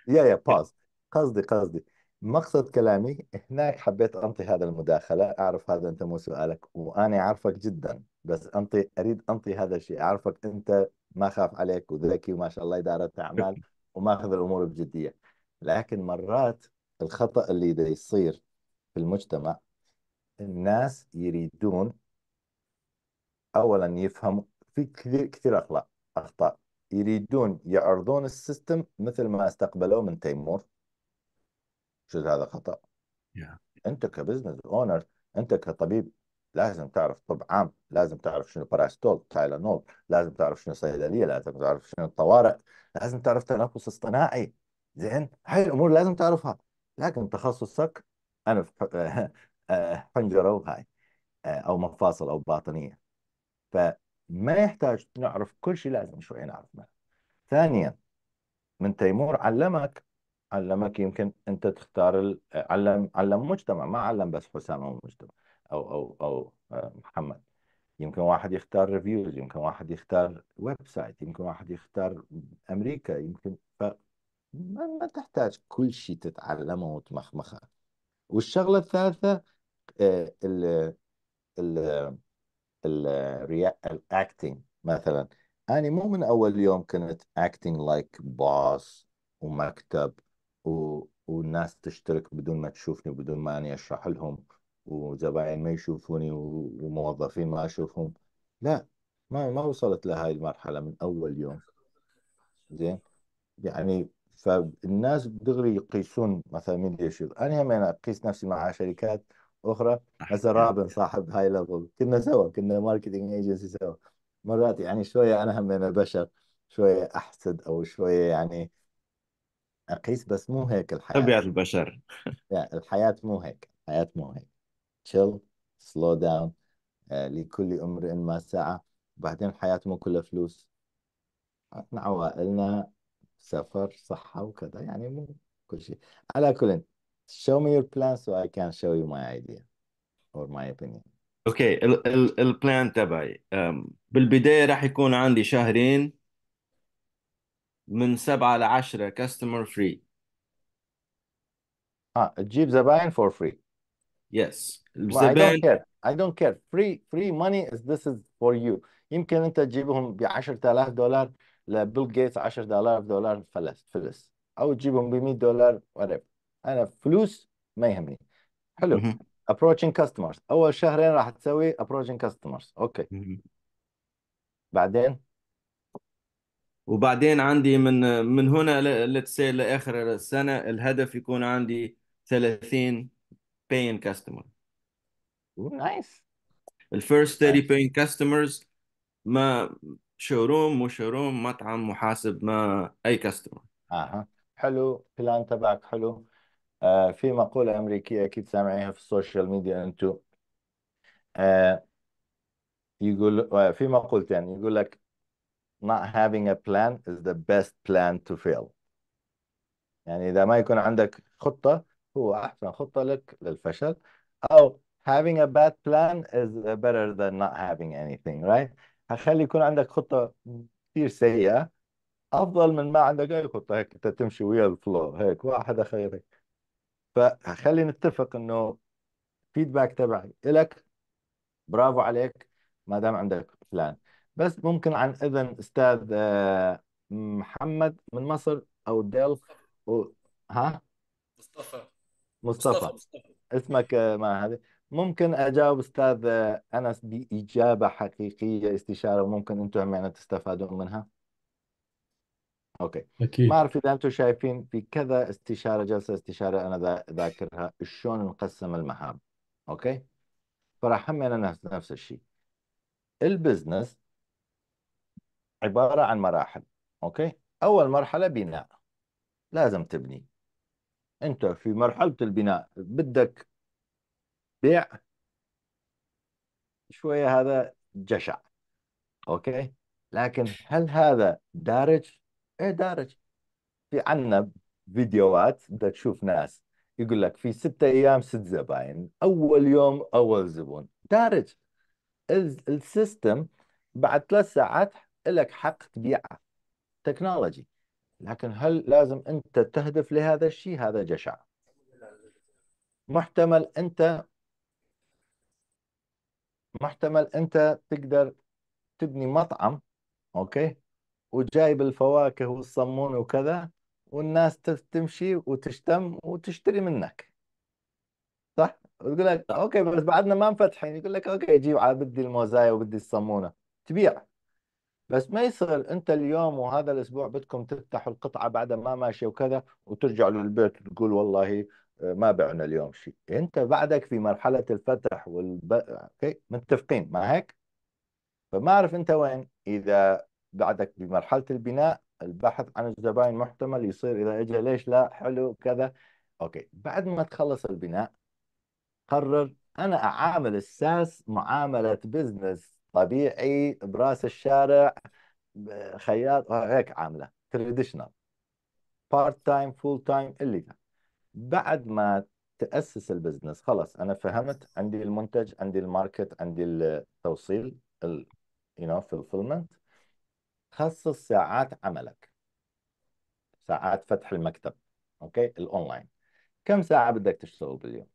يا يا باز قصدي قصدي مقصد كلامي هناك حبيت انطي هذا المداخله اعرف هذا انت مو سؤالك وانا عارفك جدا بس انطي اريد انطي هذا الشيء اعرفك انت ما خاف عليك وذكي وما شاء الله اداره اعمال وماخذ الامور بجديه لكن مرات الخطا اللي يصير في المجتمع الناس يريدون اولا يفهموا في كثير كثير اخطاء اخطاء يريدون يعرضون السيستم مثل ما استقبلوه من تيمور شو هذا خطا yeah. انت كبزنس اونر انت كطبيب لازم تعرف طب عام لازم تعرف شنو باراستول تايلانول لازم تعرف شنو صيدليه لازم تعرف شنو الطوارئ لازم تعرف تنفس اصطناعي زين هاي الامور لازم تعرفها لكن تخصصك انا آه، حنجره وهاي آه، او مفاصل او باطنيه فما يحتاج نعرف كل شيء لازم شوي نعرف منه ثانيا من تيمور علمك علمك يمكن انت تختار علم علم مجتمع ما علم بس حسام او مجتمع او او او آه، محمد يمكن واحد يختار ريفيوز يمكن واحد يختار ويب سايت يمكن واحد يختار امريكا يمكن ف ما, ما تحتاج كل شيء تتعلمه وتمخمخه والشغله الثالثه آه، ال ال ال الاكتنج مثلا أنا مو من أول يوم كنت acting like boss ومكتب و... والناس تشترك بدون ما تشوفني بدون ما أني أشرح لهم وزباين ما يشوفوني وموظفين ما اشوفهم لا ما ما وصلت لهاي المرحله من اول يوم زين يعني فالناس دغري يقيسون مثلا من يشوف انا هم اقيس نفسي مع شركات اخرى هسه رابن صاحب هاي ليفل كنا سوا كنا ماركتنج ايجنسي سوا مرات يعني شويه انا هم أنا بشر شويه احسد او شويه يعني اقيس بس مو هيك الحياه طبيعه البشر يعني الحياه مو هيك الحياه مو هيك chill slow down آه، لكل امرئ ما سعى وبعدين الحياة مو كلها فلوس احنا عوائلنا سفر صحة وكذا يعني مو كل شيء على كل show me your plan so I can show you my idea or my opinion اوكي البلان تبعي بالبداية راح يكون عندي شهرين من سبعة لعشرة كاستمر فري اه تجيب زباين فور فري Yes. Well, I don't care I don't care free free money is this is for you يمكن انت تجيبهم ب 10000 دولار لبيل جيتس 10000 دولار فلس فلس او تجيبهم ب 100 دولار whatever انا فلوس ما يهمني حلو approaching customers اول شهرين راح تسوي approaching customers اوكي بعدين وبعدين عندي من من هنا سي لاخر السنه الهدف يكون عندي 30 paying customer نايس الفيرست 30 paying customers ما شوروم مو شوروم مطعم محاسب ما اي كاستمر اها حلو بلان تبعك حلو آه في مقولة أمريكية أكيد سامعينها في السوشيال ميديا أنتو آه يقول آه في مقولتين يقول لك not having a plan is the best plan to fail يعني إذا ما يكون عندك خطة هو أحسن خطة لك للفشل أو having a bad plan is better than not having anything right هخلي يكون عندك خطة كثير سيئة أفضل من ما عندك أي خطة هيك أنت تمشي ويا الفلو هيك واحد هيك فخلي نتفق إنه فيدباك تبعي إلك برافو عليك ما دام عندك بلان بس ممكن عن إذن أستاذ آه، محمد من مصر أو ديل و... ها مصطفى مصطفى اسمك آه، ما هذه ممكن اجاوب استاذ آه، انس باجابه حقيقيه استشاره وممكن انتم يعني تستفادون منها اوكي أكيد ما اعرف اذا انتم شايفين في كذا استشاره جلسه استشاره انا ذاكرها شلون نقسم المهام اوكي فراح همنا نفس نفس الشيء البزنس عباره عن مراحل اوكي اول مرحله بناء لازم تبني انت في مرحلة البناء بدك بيع شوية هذا جشع اوكي لكن هل هذا دارج؟ ايه دارج في عنا فيديوهات انت تشوف ناس يقول لك في ستة ايام ست زباين اول يوم اول زبون دارج السيستم بعد ثلاث ساعات لك حق تبيعه تكنولوجي لكن هل لازم أنت تهدف لهذا الشيء هذا جشع محتمل أنت محتمل أنت تقدر تبني مطعم أوكي وجايب الفواكه والصمون وكذا والناس تمشي وتشتم وتشتري منك صح وتقول لك اوكي بس بعدنا ما مفتحين يقول لك اوكي جيب بدي الموزايا وبدي الصمونه تبيع بس ما يصير انت اليوم وهذا الاسبوع بدكم تفتحوا القطعه بعد ما ماشيه وكذا وترجعوا للبيت وتقول والله آه، ما بعنا اليوم شيء انت بعدك في مرحله الفتح والب... اوكي متفقين ما هيك فما اعرف انت وين اذا بعدك بمرحله البناء البحث عن الزباين محتمل يصير اذا اجى ليش لا حلو كذا اوكي بعد ما تخلص البناء قرر انا اعامل الساس معامله بزنس طبيعي براس الشارع خياط هيك عامله تراديشنال بارت تايم فول تايم اللي كان بعد ما تاسس البزنس خلاص انا فهمت عندي المنتج عندي الماركت عندي التوصيل يو نو فولفلمنت خصص ساعات عملك ساعات فتح المكتب اوكي الاونلاين كم ساعه بدك تشتغل باليوم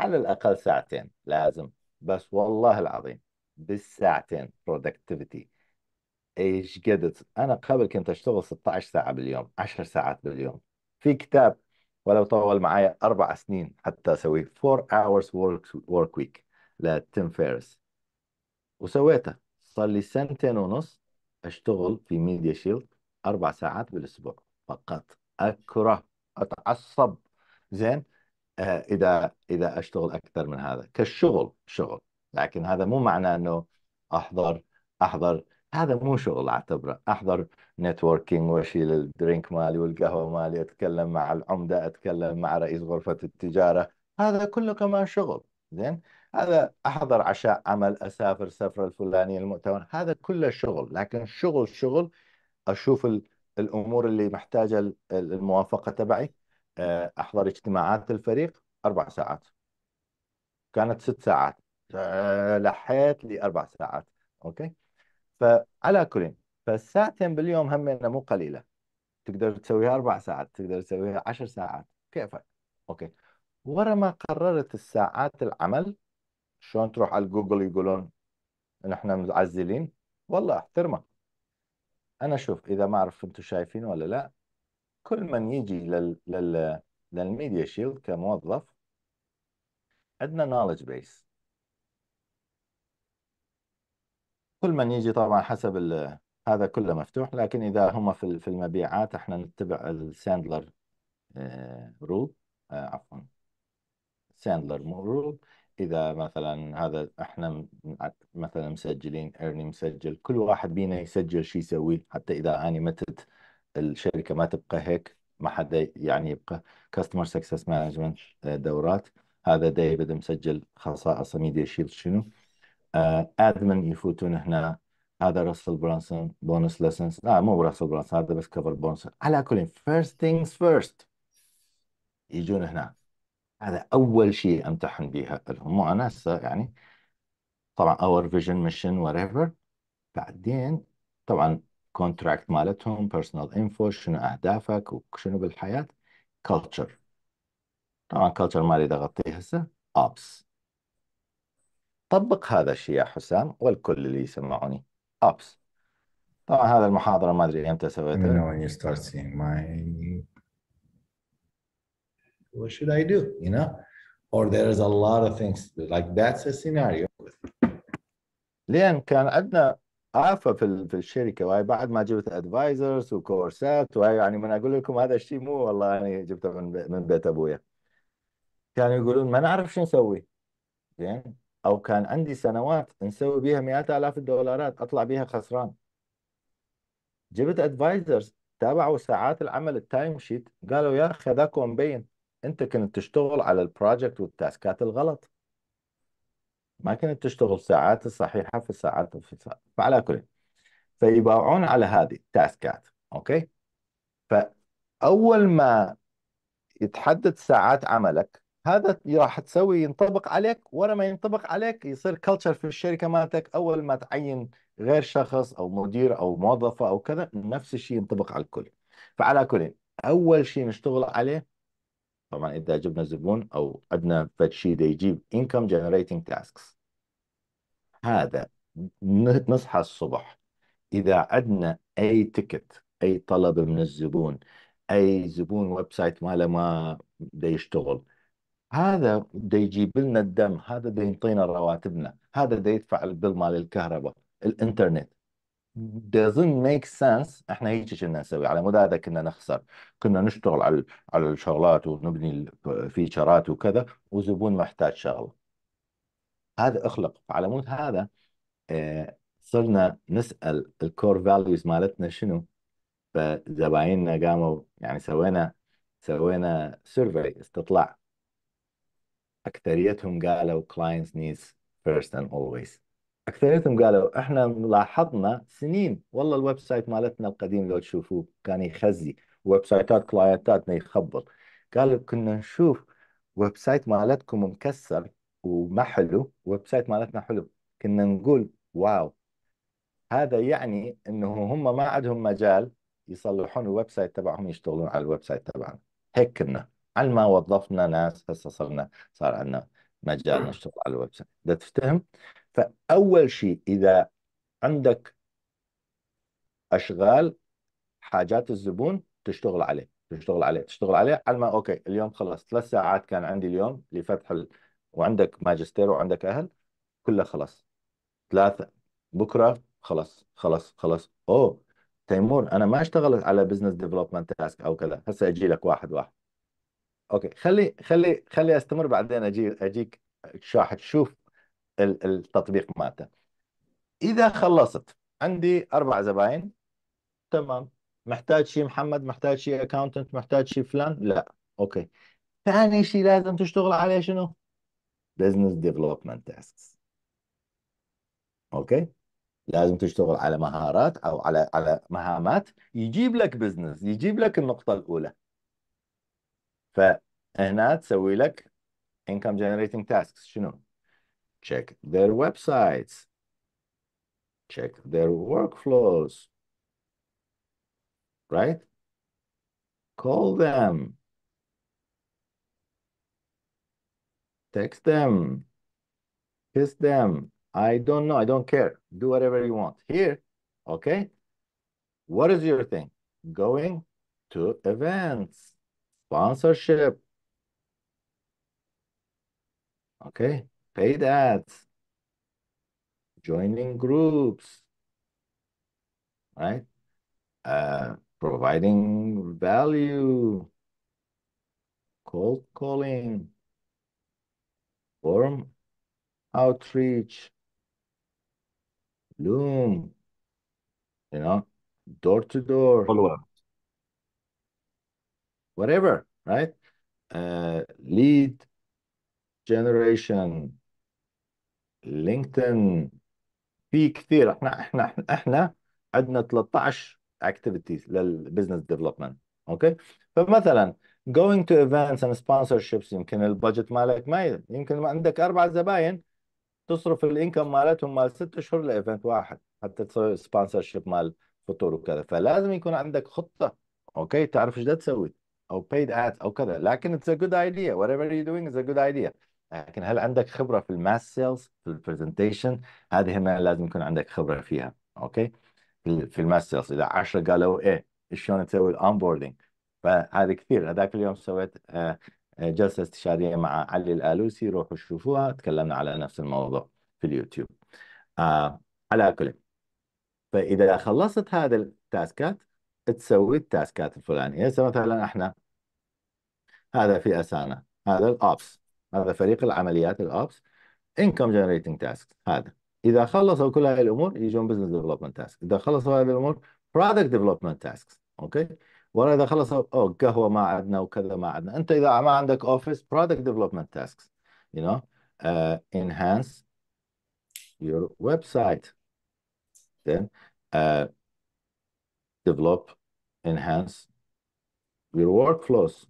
على الاقل ساعتين لازم بس والله العظيم بالساعتين productivity ايش قد انا قبل كنت اشتغل 16 ساعه باليوم 10 ساعات باليوم في كتاب ولو طول معايا اربع سنين حتى اسويه 4 hours work work week لتيم فيرس وسويته صار لي سنتين ونص اشتغل في ميديا شيلد اربع ساعات بالاسبوع فقط اكره اتعصب زين آه اذا اذا اشتغل اكثر من هذا كالشغل شغل لكن هذا مو معناه انه احضر احضر هذا مو شغل اعتبره احضر نتوركينج واشيل الدرينك مالي والقهوه مالي اتكلم مع العمده اتكلم مع رئيس غرفه التجاره هذا كله كمان شغل زين هذا احضر عشاء عمل اسافر سفره الفلانيه المؤتمر هذا كله شغل لكن شغل شغل اشوف الامور اللي محتاجه الموافقه تبعي آه، احضر اجتماعات الفريق اربع ساعات كانت ست ساعات لحيت لاربع ساعات اوكي فعلى كل فالساعتين باليوم هم مو قليله تقدر تسويها اربع ساعات تقدر تسويها عشر ساعات كيفك اوكي ورا ما قررت الساعات العمل شلون تروح على جوجل يقولون نحن معزلين والله احترمه انا شوف اذا ما اعرف انتم شايفين ولا لا كل من يجي لل... لل... للميديا شيلد كموظف عندنا نولج بيس كل من يجي طبعا حسب ال... هذا كله مفتوح لكن إذا هم في في المبيعات احنا نتبع الساندلر آه، رول آه، عفوا ساندلر رول إذا مثلا هذا احنا مثلا مسجلين إيرني مسجل كل واحد بينا يسجل شو يسوي حتى إذا اني متت الشركة ما تبقى هيك ما حد يعني يبقى كاستمر سكسس مانجمنت دورات هذا ديفيد مسجل خصائص ميديا شيلد شنو آه، ادمن يفوتون هنا هذا راسل برانسون بونس ليسنز لا مو راسل برانسون هذا بس كفر بونس على كل فيرست ثينجز فيرست يجون هنا هذا اول شيء امتحن بها لهم مو هسه يعني طبعا اور فيجن ميشن وريفر بعدين طبعا كونتراكت مالتهم بيرسونال انفو شنو اهدافك وشنو بالحياه كلتشر طبعا كلتشر ما اريد اغطيه هسه اوبس طبق هذا الشيء يا حسام والكل اللي يسمعوني ابس طبعا هذا المحاضرة ما أدري أمتى You know when you start seeing my what should I do? You know? Or there is a lot of things like that's a scenario. لأن كان عندنا آفة في في الشركة وهي بعد ما جبت ادفايزرز وكورسات وهي يعني من أقول لكم هذا الشيء مو والله أنا جبته من من بيت أبويا كانوا يقولون ما نعرف شو نسوي زين او كان عندي سنوات نسوي بيها مئات الاف الدولارات اطلع بيها خسران جبت ادفايزرز تابعوا ساعات العمل التايم شيت قالوا يا اخي هذاك مبين انت كنت تشتغل على البروجكت والتاسكات الغلط ما كنت تشتغل ساعات الصحيحه في الساعات في الساعات. فعلى كل فيباوعون على هذه التاسكات اوكي فاول ما يتحدد ساعات عملك هذا راح تسوي ينطبق عليك ولا ما ينطبق عليك يصير كلتشر في الشركه مالتك اول ما تعين غير شخص او مدير او موظفه او كذا نفس الشيء ينطبق على الكل فعلى كل اول شيء نشتغل عليه طبعا اذا جبنا زبون او عندنا فد شيء يجيب انكم جنريتنج تاسكس هذا نصحى الصبح اذا عندنا اي تيكت اي طلب من الزبون اي زبون ويب سايت ماله ما بده يشتغل هذا بده يجيب لنا الدم هذا بده يعطينا رواتبنا هذا بده يدفع البل مال الكهرباء الانترنت doesn't make sense احنا هيك كنا نسوي على مود هذا كنا نخسر كنا نشتغل على على الشغلات ونبني الفيتشرات وكذا وزبون محتاج شغله هذا اخلق على مود هذا آه، صرنا نسال الكور فاليوز مالتنا شنو فزبايننا قاموا يعني سوينا سوينا سيرفي استطلاع اكثريتهم قالوا clients needs first and always اكثريتهم قالوا احنا لاحظنا سنين والله الويب سايت مالتنا القديم لو تشوفوه كان يخزي ويب سايتات كلاينتاتنا يخبل قالوا كنا نشوف ويب سايت مالتكم مكسر وما حلو ويب سايت مالتنا حلو كنا نقول واو هذا يعني انه هم ما عندهم مجال يصلحون الويب سايت تبعهم يشتغلون على الويب سايت تبعنا هيك كنا على ما وظفنا ناس هسه صرنا صار عندنا مجال نشتغل على الويب سايت بدك تفتهم فاول شيء اذا عندك اشغال حاجات الزبون تشتغل عليه تشتغل عليه تشتغل عليه على ما اوكي اليوم خلص ثلاث ساعات كان عندي اليوم لفتح ال... وعندك ماجستير وعندك اهل كله خلص ثلاثة بكره خلص خلص خلص اوه تيمور انا ما اشتغلت على بزنس ديفلوبمنت تاسك او كذا هسه اجي لك واحد واحد اوكي خلي خلي خلي استمر بعدين اجي اجيك شاح تشوف التطبيق مالته اذا خلصت عندي اربع زباين تمام محتاج شيء محمد محتاج شيء اكاونتنت محتاج شيء فلان لا اوكي ثاني شيء لازم تشتغل عليه شنو بزنس ديفلوبمنت تاسكس اوكي لازم تشتغل على مهارات او على على مهامات يجيب لك بزنس يجيب لك النقطه الاولى فهنا تسوي لك income generating tasks شنو؟ check their websites check their workflows right? Call them. Text them. Kiss them. I don't know. I don't care. Do whatever you want. Here, okay? What is your thing? Going to events. Sponsorship. Okay, paid ads. Joining groups. Right? Uh, providing value. Cold calling. Forum outreach. Loom. You know, door to door. Follow up. whatever, right? Uh, lead generation LinkedIn في كثير احنا احنا احنا عندنا 13 activities للبزنس ديفلوبمنت اوكي فمثلا going to events and sponsorships يمكن البادجت مالك ما يمكن ما عندك اربع زباين تصرف الانكم مالتهم مال ست اشهر لايفنت واحد حتى تسوي شيب مال فطور وكذا فلازم يكون عندك خطه اوكي تعرف ايش تسوي او paid ads او كذا لكن it's a good idea whatever you're doing is a good idea لكن هل عندك خبره في الماس سيلز في البرزنتيشن هذه هنا لازم يكون عندك خبره فيها اوكي في الماس سيلز اذا 10 قالوا ايه شلون تسوي الاونبوردنج فهذا كثير هذاك اليوم سويت آه، آه، جلسه استشاريه مع علي الالوسي روحوا شوفوها تكلمنا على نفس الموضوع في اليوتيوب آه، على كل فاذا خلصت هذا التاسكات تسوي التاسكات الفلانيه هسه يعني مثلا احنا هذا في اسانا هذا الاوبس هذا فريق العمليات الاوبس انكم جنريتنج تاسك هذا اذا خلصوا كل هاي الامور يجون بزنس ديفلوبمنت تاسك اذا خلصوا هذه الامور برودكت ديفلوبمنت تاسك اوكي ولا اذا خلصوا او قهوه ما عندنا وكذا ما عندنا انت اذا ما عندك اوفيس برودكت ديفلوبمنت تاسك يو نو enhance your website then uh, develop, enhance your workflows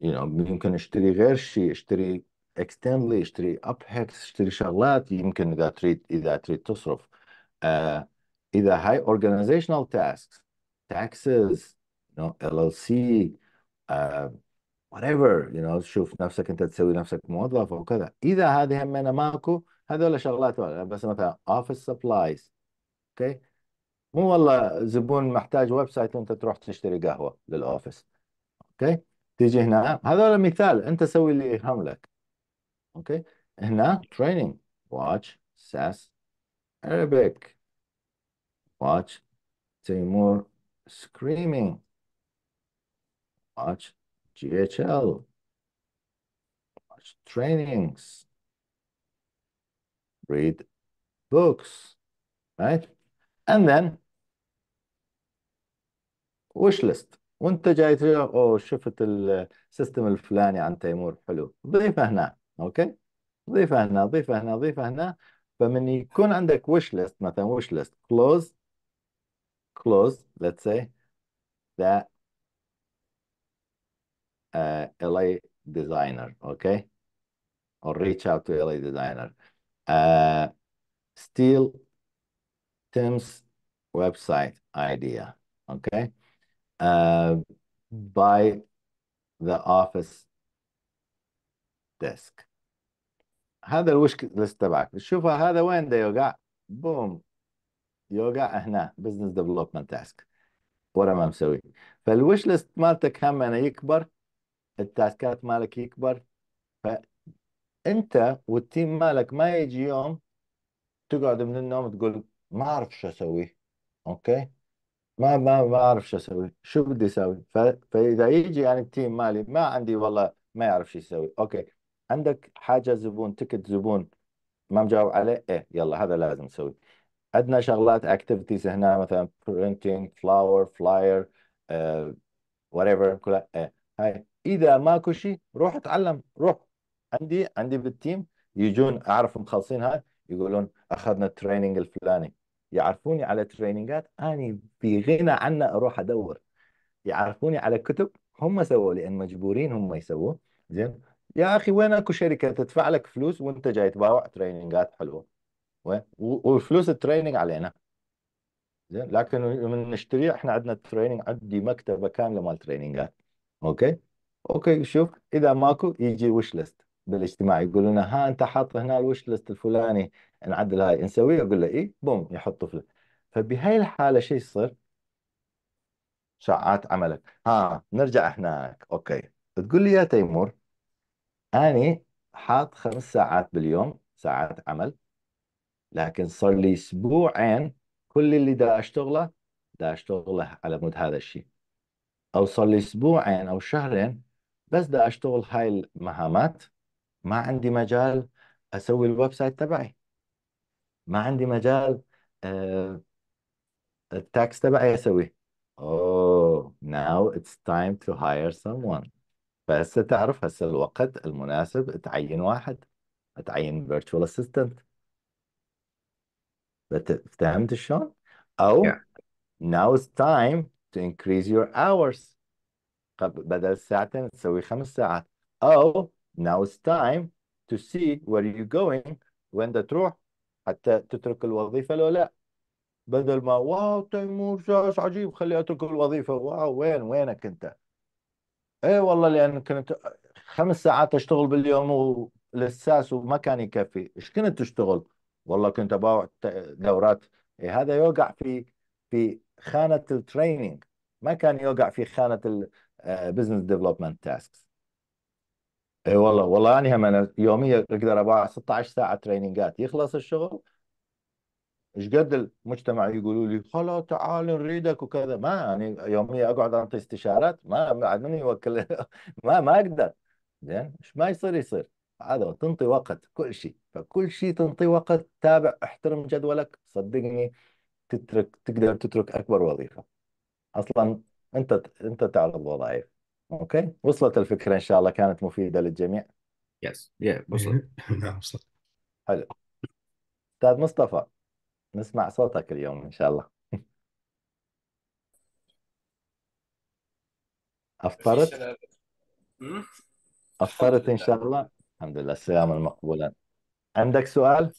you know ممكن اشتري غير شيء اشتري اكستنلي، اشتري اب هيكس اشتري شغلات يمكن اذا تريد اذا تريد تصرف uh, اذا هاي organizational tasks taxes you know LLC uh, آه، whatever you know شوف نفسك انت تسوي نفسك موظف او كذا اذا هذه همنا ماكو هذول شغلات بس مثلا office supplies اوكي okay. مو والله زبون محتاج ويب سايت وانت تروح تشتري قهوه للاوفيس اوكي تيجي هنا هذول مثال انت سوي اللي يفهم لك اوكي هنا تريننج واتش ساس Arabic واتش تيمور screaming watch GHL watch trainings read books right and then وش ليست وانت جاي تقول اوه شفت السيستم الفلاني عن تيمور حلو ضيفه هنا اوكي ضيفه هنا ضيفه هنا ضيفه هنا فمن يكون عندك وش ليست مثلا وش ليست كلوز كلوز let's say the uh, LA designer okay or reach out to LA designer uh, steal Tim's website idea okay Uh, hmm. by the office desk هذا الوش ليست تبعك بتشوفها هذا وين ده يوقع بوم يوقع هنا بزنس ديفلوبمنت تاسك ورا ما مسوي فالوش ليست مالتك هم أنا يكبر التاسكات مالك يكبر فانت والتيم مالك ما يجي يوم تقعد من النوم تقول ما اعرف شو اسوي اوكي ما ما ما اعرف شو اسوي شو بدي اسوي ف... فاذا يجي يعني التيم مالي ما عندي والله ما يعرف شو يسوي اوكي عندك حاجه زبون تكت زبون ما مجاوب عليه ايه يلا هذا لازم نسوي عندنا شغلات اكتيفيتيز هنا مثلا برينتينج فلاور فلاير وات ايفر كلها ايه هاي اذا ماكو شيء روح اتعلم روح عندي عندي بالتيم يجون اعرف مخلصين هاي يقولون اخذنا التريننج الفلاني يعرفوني على تريننجات أنا في غنى عنها أروح أدور يعرفوني على كتب هم سووا لأن مجبورين هم يسووا زين يا أخي وين أكو شركة تدفع لك فلوس وأنت جاي تباوع تريننجات حلوة وين وفلوس التريننج علينا زين لكن من نشتري احنا عندنا تريننج عندي مكتبه كامله مال تريننجات اوكي اوكي شوف اذا ماكو يجي وش ليست بالاجتماع يقولون ها انت حاط هنا الوش ليست الفلاني نعدل هاي نسويها اقول له اي بوم يحط طفله فبهاي الحاله شو يصير؟ ساعات عملك ها نرجع هناك اوكي تقول لي يا تيمور اني حاط خمس ساعات باليوم ساعات عمل لكن صار لي اسبوعين كل اللي دا اشتغله دا اشتغله على مود هذا الشيء او صار لي اسبوعين او شهرين بس دا اشتغل هاي المهامات ما عندي مجال اسوي الويب سايت تبعي ما عندي مجال آه، التاكس تبعي اسويه اوه ناو اتس تايم تو هاير سم ون فهسه تعرف هسه الوقت المناسب تعين واحد تعين فيرتشوال اسيستنت فهمت شلون؟ او ناو اتس تايم تو انكريز يور اورز بدل ساعتين تسوي خمس ساعات او ناو اتس تايم تو سي وير يو جوينج وين تروح حتى تترك الوظيفه لو لا بدل ما واو تيمور طيب جاش عجيب خلي اترك الوظيفه واو وين وينك انت اي والله لان كنت خمس ساعات اشتغل باليوم والاساس وما كان يكفي ايش كنت تشتغل والله كنت اباوع دورات إيه هذا يوقع في في خانه التريننج ما كان يوقع في خانه البزنس ديفلوبمنت تاسكس اي والله والله اني هم انا يوميا اقدر اباع 16 ساعه تريننجات يخلص الشغل ايش قد المجتمع يقولوا لي خلاص تعال نريدك وكذا ما يعني يوميا اقعد اعطي استشارات ما بعد من يوكل ما ما اقدر زين ايش ما يصير يصير هذا تنطي وقت كل شيء فكل شيء تنطي وقت تابع احترم جدولك صدقني تترك تقدر تترك اكبر وظيفه اصلا انت انت تعرض وظائف اوكي وصلت الفكرة ان شاء الله كانت مفيدة للجميع يس يا وصلت نعم وصلت حلو استاذ مصطفى نسمع صوتك اليوم ان شاء الله افطرت افطرت ان شاء الله الحمد لله الصيام المقبولة عندك سؤال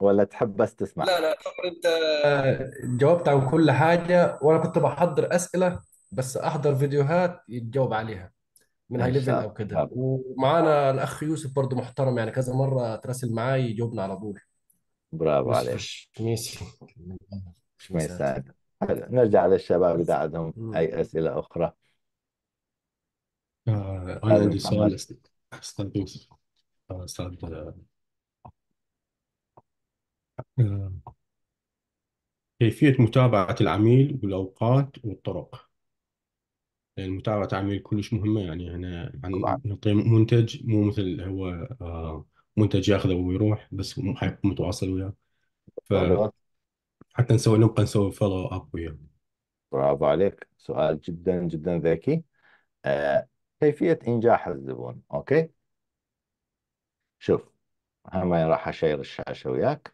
ولا تحب بس تسمع لا لا انت آه، جاوبت عن كل حاجة وأنا كنت بحضر أسئلة بس احضر فيديوهات يتجاوب عليها من هاي ليفل او كده ومعانا الاخ يوسف برضه محترم يعني كذا مره تراسل معاي يجاوبنا على طول برافو عليك ميسي ما يساعد نرجع للشباب إذا عندهم أي أسئلة أخرى آه، أنا عندي سؤال أستاذ يوسف آه، أستاذ آه، آه، كيفية متابعة العميل والأوقات والطرق المتابعة تعمل كلش مهمة يعني هنا عن- طبعا نعطي منتج مو مثل هو آه، منتج ياخذه ويروح بس حيكون متواصل وياه فحتى حتى نسوي نبقى نسوي فولو اب وياه برافو عليك سؤال جدا جدا ذكي آه كيفية إنجاح الزبون أوكي شوف هم راح أشير الشاشة وياك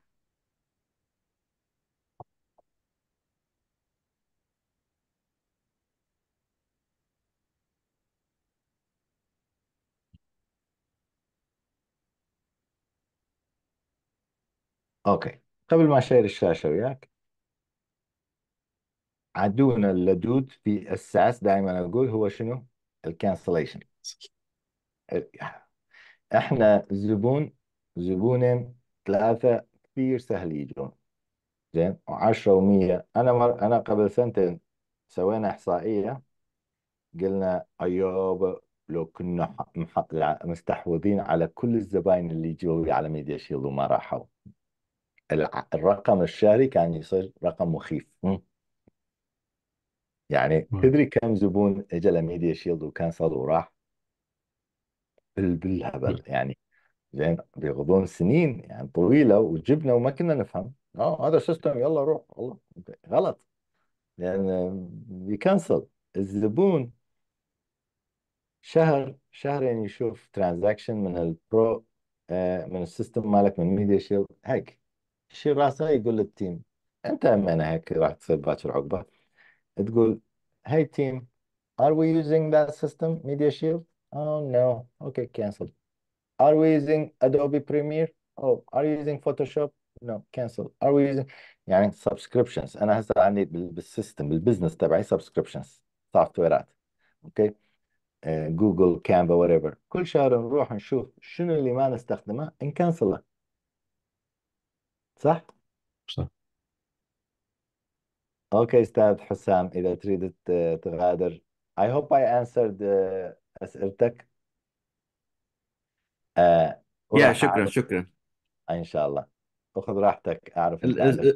اوكي قبل ما اشير الشاشة وياك عدونا اللدود في الساس دائما اقول هو شنو الكانسليشن احنا زبون زبونين ثلاثة كثير سهل يجون زين و10 و100 انا مر... انا قبل سنتين سوينا احصائية قلنا ايوب لو كنا مستحوذين على كل الزباين اللي جوا على ميديا شيلد وما راحوا الرقم الشهري كان يصير رقم مخيف يعني تدري كم زبون اجى لميديا شيلد وكنسل وراح بالهبل يعني زين بيقضون سنين يعني طويله وجبنا وما كنا نفهم اه هذا سيستم يلا روح والله غلط لان بيكنسل الزبون شهر شهرين يشوف ترانزاكشن من البرو آه، من السيستم مالك من ميديا شيلد هيك يشيل راسه يقول للتيم انت امانه هيك راح تصير باكر عقبه تقول هاي تيم ار وي using ذا سيستم ميديا شيلد او نو اوكي كانسل ار وي using ادوبي بريمير او ار you فوتوشوب نو كانسل ار وي we يعني سبسكريبشنز انا هسه عندي بالسيستم بالبزنس تبعي سبسكريبشنز سوفت ويرات اوكي جوجل كانفا وريفر كل شهر نروح نشوف شنو اللي ما نستخدمه نكنسله صح؟ صح اوكي استاذ حسام اذا تريد تغادر I hope I answered اسئلتك يا آه، وراح شكرا اعرف شكرا ان شاء الله اخذ راحتك اعرف انت عندك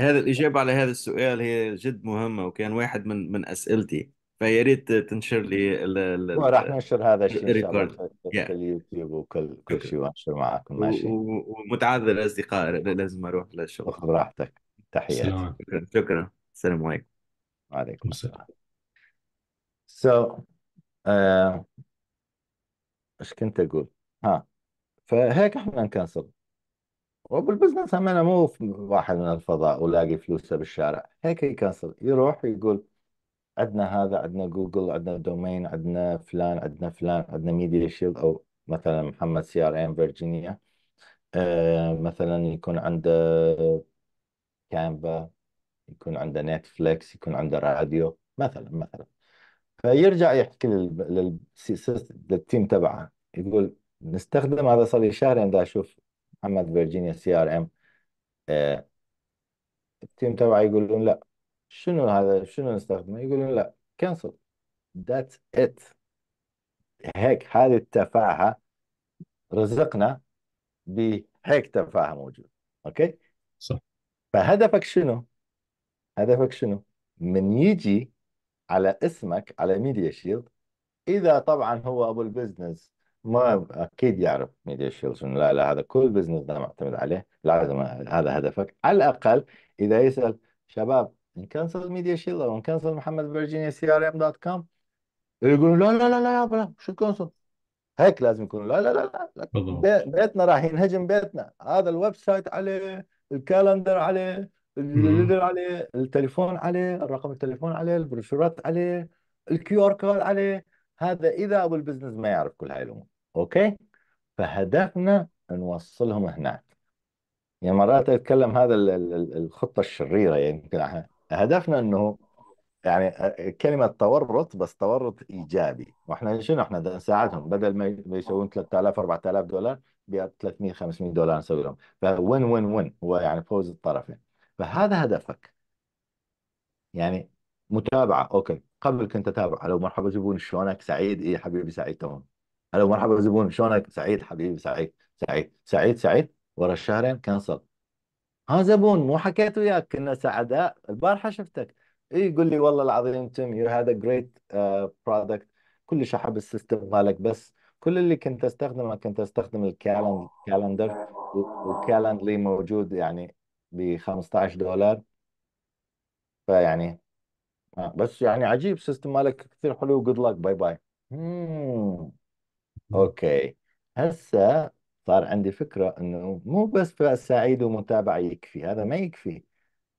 هذا الإجابة على هذا السؤال هي جد مهمة وكان واحد من من أسئلتي فيا ريت تنشر لي ال ال راح ننشر هذا الشيء ان شاء الله في اليوتيوب وكل كل شيء وانشر معاكم ماشي ومتعذر الاصدقاء لازم اروح للشغل خذ راحتك تحياتي شكرا شكرا السلام عليكم وعليكم السلام سو آه، ايش كنت اقول؟ ها فهيك احنا نكنسل وبالبزنس همنا مو واحد من الفضاء ولاقي فلوسه بالشارع هيك يكنسل يروح يقول عندنا هذا عندنا جوجل عندنا دومين عندنا فلان عندنا فلان عندنا ميديا شيلد او مثلا محمد سي ار ام فيرجينيا آه، مثلا يكون عنده كانفا يكون عنده نتفليكس يكون عنده راديو مثلا مثلا فيرجع يحكي للتيم تبعه يقول نستخدم هذا صار لي شهرين دا اشوف محمد فيرجينيا سي ار ام آه، التيم تبعه يقولون لا شنو هذا شنو نستخدمه يقولون لا كنسل ذاتس ات هيك هذه التفاهة رزقنا بهيك تفاهة موجود اوكي صح فهدفك شنو هدفك شنو من يجي على اسمك على ميديا شيلد اذا طبعا هو ابو البزنس ما اكيد يعرف ميديا شيلد لا لا هذا كل بزنس ده معتمد عليه لازم هذا هدفك على الاقل اذا يسال شباب نكنسل ميديا يلا ونكنسل محمد فيرجينيا سي ار ام دوت كوم يقولوا لا لا لا لا يا بلا شو كنسل هيك لازم يكون لا لا لا, لا. بيتنا راح ينهجم بيتنا هذا الويب سايت عليه الكالندر عليه الليدر عليه التليفون عليه الرقم التليفون عليه البروشورات عليه الكيو ار كود عليه هذا اذا ابو البزنس ما يعرف كل هاي الامور اوكي فهدفنا نوصلهم هناك يعني مرات اتكلم هذا الخطه الشريره يعني يمكن يعني هدفنا انه يعني آه، كلمة تورط بس تورط إيجابي وإحنا شنو إحنا نساعدهم بدل ما يسوون 3000 4000 دولار ب 300 500 دولار نسوي لهم فوين وين وين هو يعني فوز الطرفين فهذا هدفك يعني متابعة أوكي قبل كنت أتابع هلو مرحبا زبون شلونك سعيد إيه حبيبي سعيد تمام هلو مرحبا زبون شلونك سعيد حبيبي سعيد سعيد سعيد سعيد ورا الشهرين كنسل ها زبون مو حكيت وياك كنا سعداء البارحه شفتك إيه يقول لي والله العظيم تيم يو هاد ا جريت برودكت كلش احب السيستم مالك بس كل اللي كنت استخدمه كنت استخدم الكالند كالندر والكالندلي موجود يعني ب 15 دولار فيعني آه، بس يعني عجيب سيستم مالك كثير حلو جود لك باي باي اوكي هسه صار عندي فكرة أنه مو بس بس سعيد ومتابعة يكفي هذا ما يكفي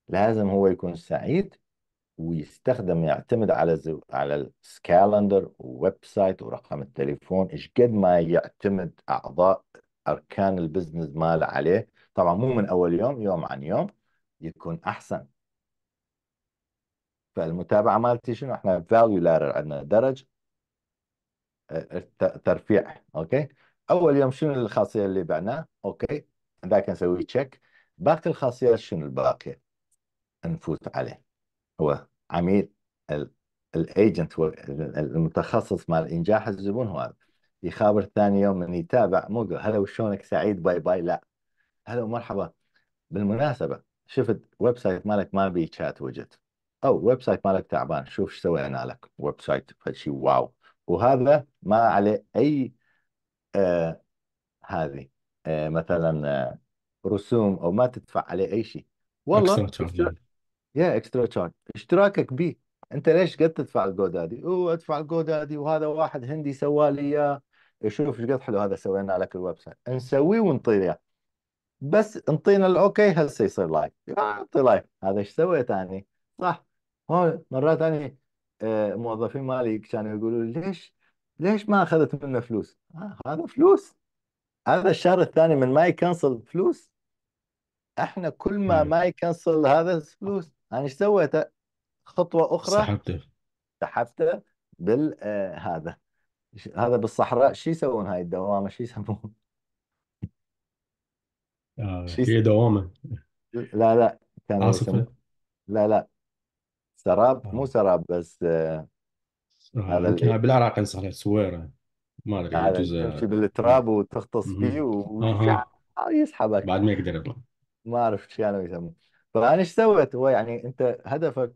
لازم هو يكون سعيد ويستخدم يعتمد على زو... على السكالندر وويب سايت ورقم التليفون ايش قد ما يعتمد اعضاء اركان البزنس مال عليه طبعا مو من اول يوم يوم عن يوم يكون احسن فالمتابعه مالتي شنو احنا فاليو لارر عندنا درج آه، ترفيع اوكي اول يوم شنو الخاصيه اللي بعناه اوكي ذاك نسوي تشيك باقي الخاصيه شنو الباقيه نفوت عليه هو عميل الايجنت المتخصص مال انجاح الزبون هو يخابر ثاني يوم من يتابع مو هلا وشونك سعيد باي باي لا هلا ومرحبا بالمناسبه شفت ويب سايت مالك ما بي شات وجت او ويب سايت مالك تعبان شوف ايش سوينا لك ويب سايت فشي واو وهذا ما عليه اي آه هذه آه مثلا آه، رسوم او ما تدفع عليه اي شيء والله اكسترا تشارج يا اكسترا تشارج اشتراكك بي انت ليش قد تدفع الجودادي؟ اوه ادفع الجودادي وهذا واحد هندي سوى لي اياه شوف ايش قد حلو هذا سوينا لك الويب سايت نسويه ونطير اياه بس انطينا الاوكي هسه يصير لايف اعطي لايف هذا ايش سويت اني صح هون مرات اني آه، موظفين مالي كانوا يقولوا ليش ليش ما اخذت منه فلوس؟ آه هذا فلوس هذا الشهر الثاني من ما يكنسل فلوس احنا كل ما ما يكنسل هذا فلوس انا ايش سويت؟ خطوه اخرى سحبته سحبته بال آه هذا هذا بالصحراء شو يسوون هاي الدوامه شو يسمون؟ آه هي دوامه لا لا كان عاصفه لا لا سراب آه. مو سراب بس آه يمكن هاي بالعراق ينصح لها سويرة ما أدري يجوز تمشي بالتراب وتغطس فيه مهم. أها آه، بعد ما يقدر يطلع ما اعرف شو كانوا يسموه فانا ايش سويت هو يعني انت هدفك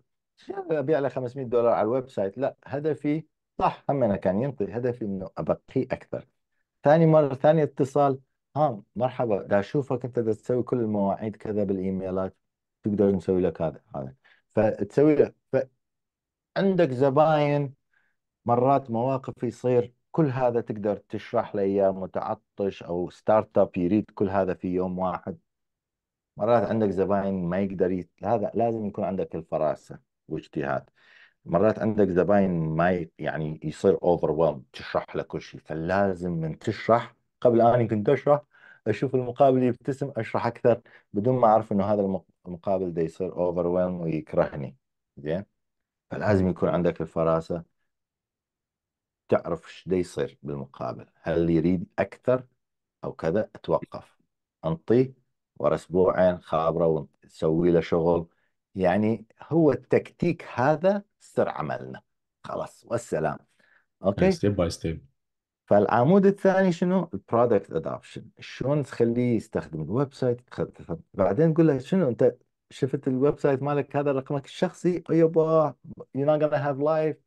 يعني ابيع له 500 دولار على الويب سايت لا هدفي صح هم انا كان ينطي هدفي انه ابقيه اكثر ثاني مره ثاني اتصال ها مرحبا دا اشوفك انت دا تسوي كل المواعيد كذا بالايميلات تقدر نسوي لك هذا هذا فتسوي له عندك زباين مرات مواقف يصير كل هذا تقدر تشرح له اياه متعطش او ستارت اب يريد كل هذا في يوم واحد مرات عندك زباين ما يقدر يت... هذا لازم يكون عندك الفراسه واجتهاد مرات عندك زباين ما ي... يعني يصير اوفر تشرح له كل شيء فلازم من تشرح قبل اني كنت اشرح اشوف المقابل يبتسم اشرح اكثر بدون ما اعرف انه هذا المقابل ده يصير اوفر ويكرهني زين فلازم يكون عندك الفراسه تعرف ايش دا يصير بالمقابل هل يريد اكثر او كذا اتوقف انطيه ورا اسبوعين خابره ونسوي له شغل يعني هو التكتيك هذا سر عملنا خلاص والسلام اوكي ستيب باي ستيب فالعمود الثاني شنو البرودكت ادابشن شلون تخليه يستخدم الويب سايت بعدين تقول له شنو انت شفت الويب سايت مالك هذا رقمك الشخصي يبا يو نوت gonna هاف لايف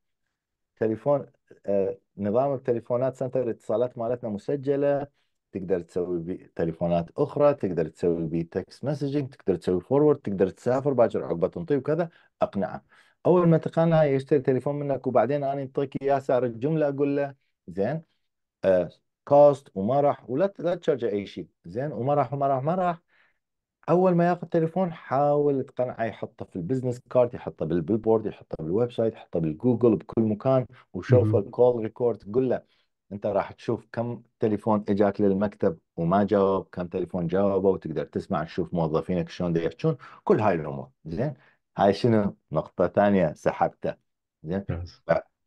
تليفون آه، نظام التليفونات سنتر الاتصالات مالتنا مسجله تقدر تسوي بي تليفونات اخرى تقدر تسوي بي تكست مسجنج تقدر تسوي فورورد تقدر تسافر باكر عقبه تنطي وكذا اقنعه اول ما تقنعه يشتري تليفون منك وبعدين انا انطيك اياه سعر الجمله اقول له زين كوست آه، وما راح ولا لا اي شيء زين وما راح وما راح ما راح اول ما ياخذ تليفون حاول تقنعه يحطه في البزنس كارد يحطه بالبيلبورد يحطه بالويب سايت يحطه بالجوجل بكل مكان وشوف الكول ريكورد قل له انت راح تشوف كم تليفون اجاك للمكتب وما جاوب كم تليفون جاوبه وتقدر تسمع تشوف موظفينك شلون يحجون كل هاي الامور زين هاي شنو نقطة ثانية سحبته زين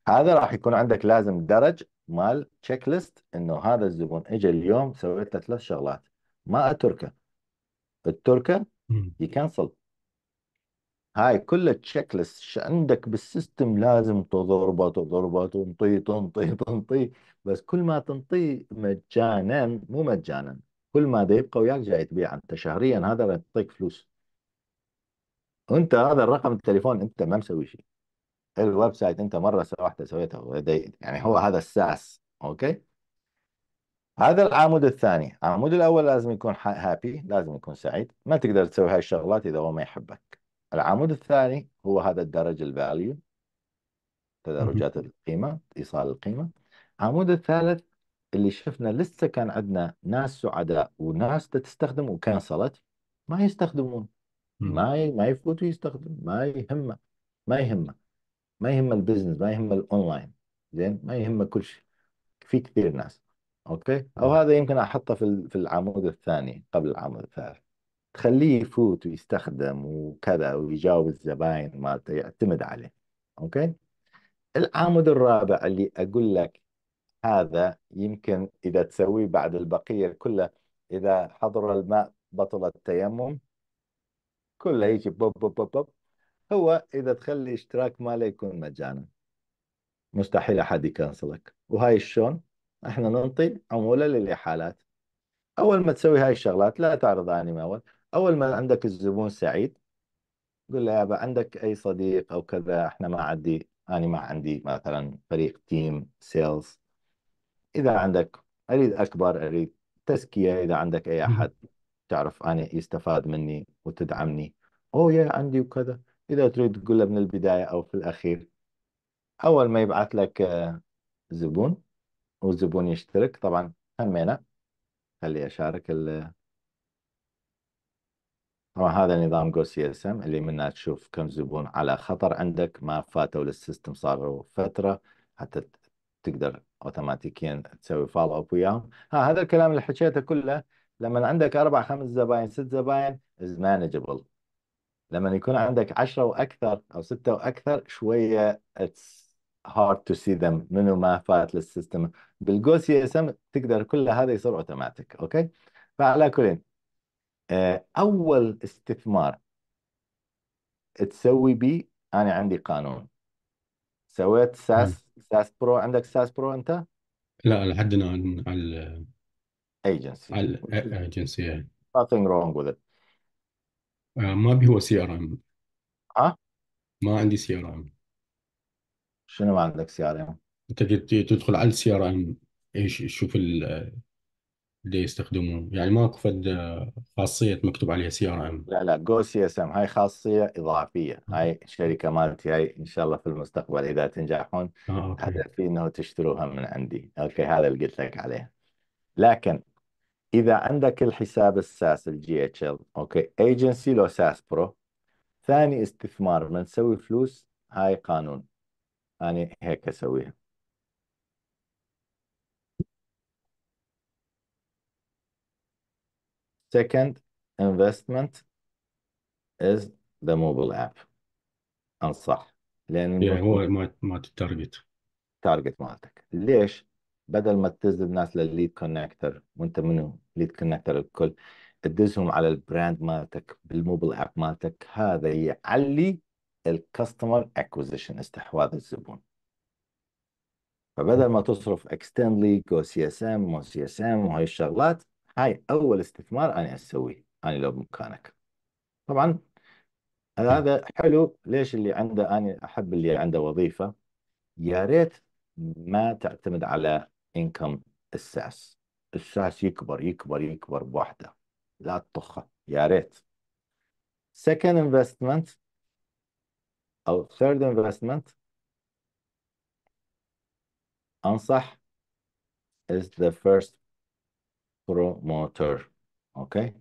هذا راح يكون عندك لازم درج مال تشيك ليست انه هذا الزبون اجى اليوم سويت له ثلاث شغلات ما اتركه التركة يكنسل هاي كلها تشيك ليست عندك بالسيستم لازم تضربه تضربه تنطي تنطي تنطي بس كل ما تنطي مجانا مو مجانا كل ما ده يبقى وياك جاي تبيع انت شهريا هذا راح يعطيك فلوس وانت هذا الرقم التليفون انت ما مسوي شيء الويب سايت انت مره واحده سويته يعني هو هذا الساس اوكي هذا العمود الثاني العمود الأول لازم يكون هابي لازم يكون سعيد ما تقدر تسوي هاي الشغلات إذا هو ما يحبك العمود الثاني هو هذا الدرج الفاليو تدرجات القيمة إيصال القيمة العمود الثالث اللي شفنا لسه كان عندنا ناس سعداء وناس تستخدم وكنسلت ما يستخدمون ما ما يفوت ويستخدم ما يهمه ما يهمه ما يهمه البزنس ما يهمه الاونلاين زين ما يهمه كل شيء في كثير ناس اوكي او هذا يمكن احطه في في العمود الثاني قبل العمود الثالث تخليه يفوت ويستخدم وكذا ويجاوب الزباين مالته يعتمد عليه اوكي العامود الرابع اللي اقول لك هذا يمكن اذا تسويه بعد البقيه كلها اذا حضر الماء بطل التيمم كله هيك بوب بوب بوب بوب هو اذا تخلي اشتراك ماله يكون مجانا مستحيل احد يكنسلك وهاي شلون احنا ننطي عمولة للإحالات أول ما تسوي هاي الشغلات لا تعرض اني أول أول ما عندك الزبون سعيد قول له يابا عندك أي صديق أو كذا احنا ما عندي أنا ما عندي مثلا فريق تيم سيلز إذا عندك أريد أكبر أريد تزكية إذا عندك أي أحد تعرف أنا يستفاد مني وتدعمني او يا عندي وكذا إذا تريد تقول له من البداية أو في الأخير أول ما يبعث لك آه، زبون والزبون يشترك طبعا همينا خلي اشارك ال طبعا هذا نظام جو سي اس ام اللي منها تشوف كم زبون على خطر عندك ما فاتوا للسيستم صاروا فتره حتى تقدر اوتوماتيكيا تسوي فولو اب وياهم ها هذا الكلام اللي حكيته كله لما عندك اربع خمس زباين ست زباين از مانجبل لما يكون عندك عشرة واكثر او ستة واكثر شويه اتس hard to see them منو ما فات للسيستم بالجو سي اس ام تقدر كل هذا يصير اوتوماتيك اوكي فعلى كل آه، اول استثمار تسوي بيه انا عندي قانون سويت ساس ساس برو عندك ساس برو انت؟ لا لحد الان على ايجنسي على الايجنسي nothing wrong with it آه، ما بي هو سي ار ام ها؟ ما عندي سي ار ام شنو ما عندك سي ار ام انت تدخل على السي ار ام ايش شوف اللي يستخدموه يعني ماكو فد خاصيه مكتوب عليها سي ار ام لا لا جو سي اس ام هاي خاصيه اضافيه آه. هاي الشركه مالتي هاي ان شاء الله في المستقبل اذا تنجحون آه، هدفي انه تشتروها من عندي اوكي هذا اللي قلت لك عليه لكن اذا عندك الحساب الساس الجي اتش ال اوكي ايجنسي لو ساس برو ثاني استثمار من تسوي فلوس هاي قانون يعني هيك اسويها second investment is the mobile app انصح لان يعني هو مالت التارجت التارجت مالتك ليش؟ بدل ما تدز الناس للليد كونكتر وانت منو ليد كونكتر الكل تدزهم على البراند مالتك بالموبل اب مالتك هذا يعلي الكاستمر اكوزيشن استحواذ الزبون فبدل ما تصرف اكستنلي جو سي اس ام مو سي اس ام وهي الشغلات هاي اول استثمار انا اسويه انا لو بمكانك طبعا هذا حلو ليش اللي عنده انا احب اللي عنده وظيفه يا ريت ما تعتمد على انكم الساس الساس يكبر يكبر يكبر بوحده لا تطخه يا ريت سكند انفستمنت أو ثيرد انفستمنت أنصح is the first promoter okay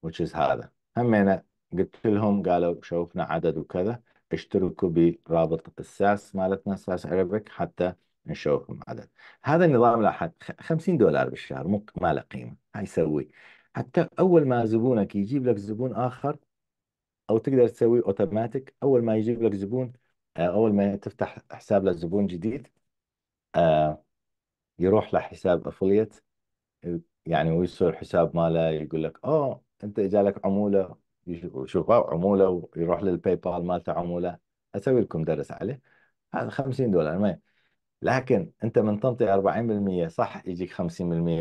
which is هذا همينا قلت لهم قالوا شوفنا عدد وكذا اشتركوا برابط الساس مالتنا ساس عربك حتى نشوفهم عدد هذا النظام لاحظ 50 دولار بالشهر مو ما له قيمه هاي يسوي حتى اول ما زبونك يجيب لك زبون اخر او تقدر تسويه اوتوماتيك اول ما يجيب لك زبون آه، اول ما تفتح حساب لزبون جديد آه، يروح لحساب افوليت يعني ويصير حساب ماله يقول لك اه انت جالك عموله شوف عموله ويروح للباي بال مالته عموله اسوي لكم درس عليه هذا 50 دولار ما لكن انت من تنطي 40% صح يجيك 50%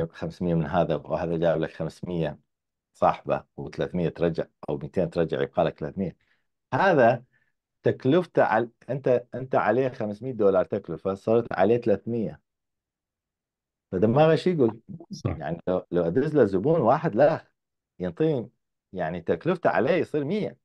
500 من هذا وهذا جاب لك 500 صاحبه و300 ترجع او 200 ترجع يبقى لك 300 هذا تكلفته على انت انت عليه 500 دولار تكلفه صارت عليه 300 فدماغه شو يقول؟ صح يعني لو لو ادز له زبون واحد لا ينطيني يعني تكلفته عليه يصير 100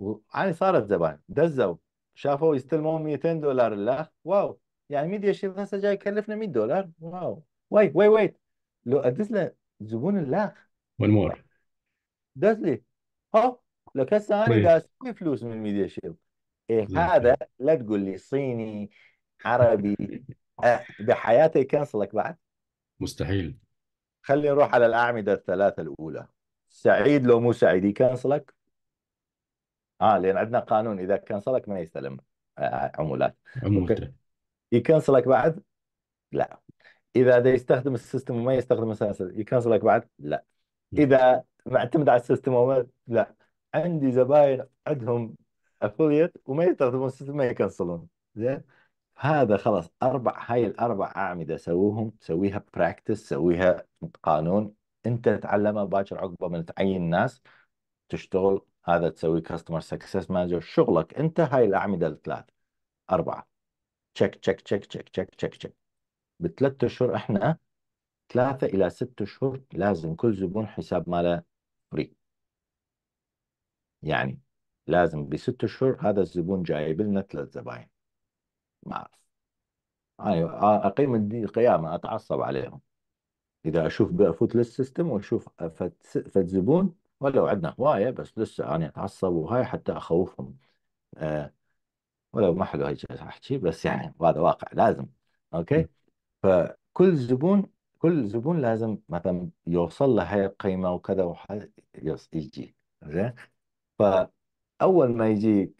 وعاني صارت زباين دزوا شافوا يستلمون 200 دولار لا واو يعني ميديا شيف هسه جاي يكلفنا 100 دولار واو ويت ويت ويت لو ادز له زبون الله ون مور داز لي ها لو كان انا قاعد طيب. اسوي فلوس من الميديا شيب إيه هذا لا تقول لي صيني عربي أه بحياته يكنسلك بعد مستحيل خلينا نروح على الاعمده الثلاثه الاولى سعيد لو مو سعيد يكنسلك اه لان عندنا قانون اذا كنسلك ما يستلم آه، عمولات عمولته يكنسلك بعد لا اذا ده يستخدم السيستم وما يستخدم يكنسل يكنسلك بعد لا اذا معتمد على السيستم وما لا عندي زباين عندهم افليت وما يستخدمون السيستم ما يكنسلون زين هذا خلاص اربع هاي الاربع اعمده سووهم سويها براكتس سويها قانون انت تتعلمها باكر عقبه من تعين ناس تشتغل هذا تسوي كاستمر سكسس مانجر شغلك انت هاي الاعمده الثلاث اربعه تشك تشك تشيك تشيك تشيك تشيك تشيك بثلاث اشهر احنا ثلاثة إلى ست أشهر لازم كل زبون حساب ماله فري يعني لازم بست أشهر هذا الزبون جايب لنا ثلاث زباين ما أعرف أيوة أقيم القيامه أتعصب عليهم إذا أشوف بفوت للسيستم وأشوف فت, زبون ولو عندنا هواية بس لسه أنا أتعصب وهاي حتى أخوفهم أه ولو ما حلو هيك أحكي بس يعني هذا واقع لازم أوكي فكل زبون كل زبون لازم مثلا يوصل له هاي القيمة وكذا وح- يجي زين فأول ما يجيك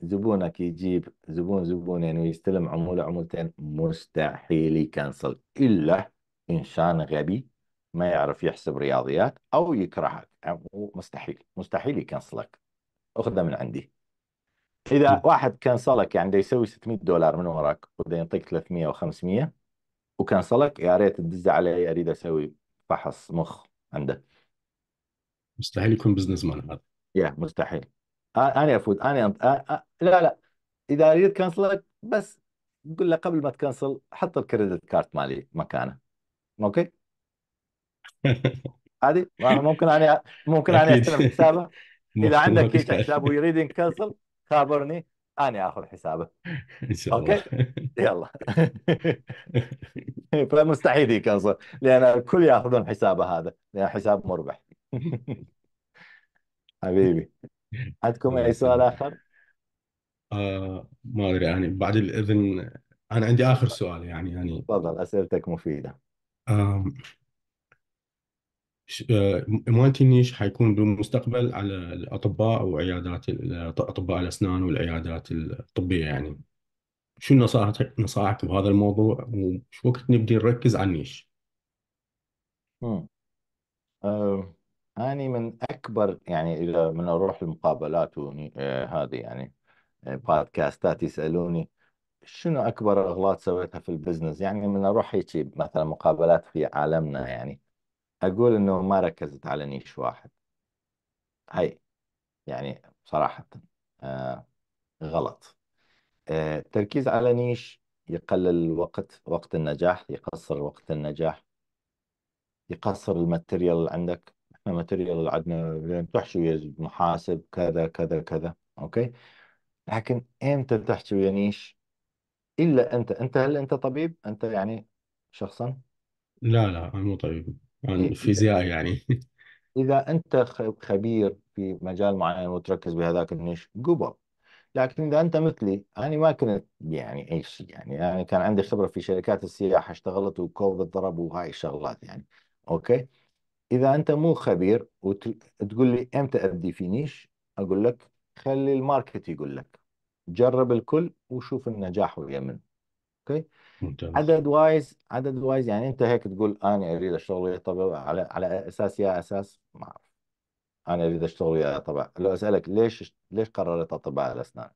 زبونك يجيب زبون زبونين ويستلم عمولة عمولتين مستحيل يكنسل إلا إنسان غبي ما يعرف يحسب رياضيات أو يكرهك يعني مستحيل مستحيل يكنسلك اخذها من عندي إذا واحد كنسلك يعني يسوي 600 دولار من وراك وده يعطيك 300 و500 وكنسلك يا ريت تدز علي اريد اسوي فحص مخ عنده مستحيل يكون بزنس مان هذا يا مستحيل انا افوت انا أنت... لا لا اذا اريد كنسلك بس قول له قبل ما تكنسل حط الكريدت كارت مالي مكانه اوكي عادي آه، ممكن انا ممكن انا اكيد استلم حسابه اذا عندك هيك حساب ويريد ينكنسل خابرني انا اخذ حسابه ان شاء الله اوكي يلا فمستحيل يكنسل لان الكل ياخذون حسابه هذا لان حساب مربح حبيبي عندكم اي سؤال اخر؟ آه ما ادري يعني بعد الاذن انا عندي اخر سؤال يعني يعني تفضل اسئلتك مفيده آه إمارتي آه، حيكون بالمستقبل على الأطباء وعيادات أطباء الأسنان والعيادات الطبية يعني شو نصائحك نصائحك بهذا الموضوع وش وقت نبدي نركز على النيش آه، اني أه من أكبر يعني إذا من أروح المقابلات وني- آه، هذه يعني آه، بودكاستات يسألوني شنو أكبر أغلاط سويتها في البزنس يعني من أروح هيك مثلا مقابلات في عالمنا يعني أقول إنه ما ركزت على نيش واحد هاي يعني صراحة آه غلط التركيز على نيش يقلل الوقت وقت النجاح يقصر وقت النجاح يقصر الماتيريال اللي عندك احنا الماتيريال اللي عندنا تحشي ويا محاسب كذا كذا كذا اوكي لكن امتى تحكي ويا نيش الا انت انت هل انت طبيب انت يعني شخصا لا لا أنا مو طبيب أنا فيزيائي يعني اذا انت خبير في مجال معين وتركز بهذاك النيش قبل لكن اذا انت مثلي انا ما كنت يعني اي شيء يعني انا يعني كان عندي خبره في شركات السياحه اشتغلت وكوفيد ضرب وهاي الشغلات يعني اوكي اذا انت مو خبير وتقول لي امتى ابدي في نيش اقول لك خلي الماركت يقول لك جرب الكل وشوف النجاح ويا اوكي ممتاز عدد وايز عدد وايز يعني انت هيك تقول انا اريد اشتغل طب على على اساس يا اساس ما اعرف انا اريد اشتغل ويا طبعا لو اسالك ليش ليش قررت اطباء الاسنان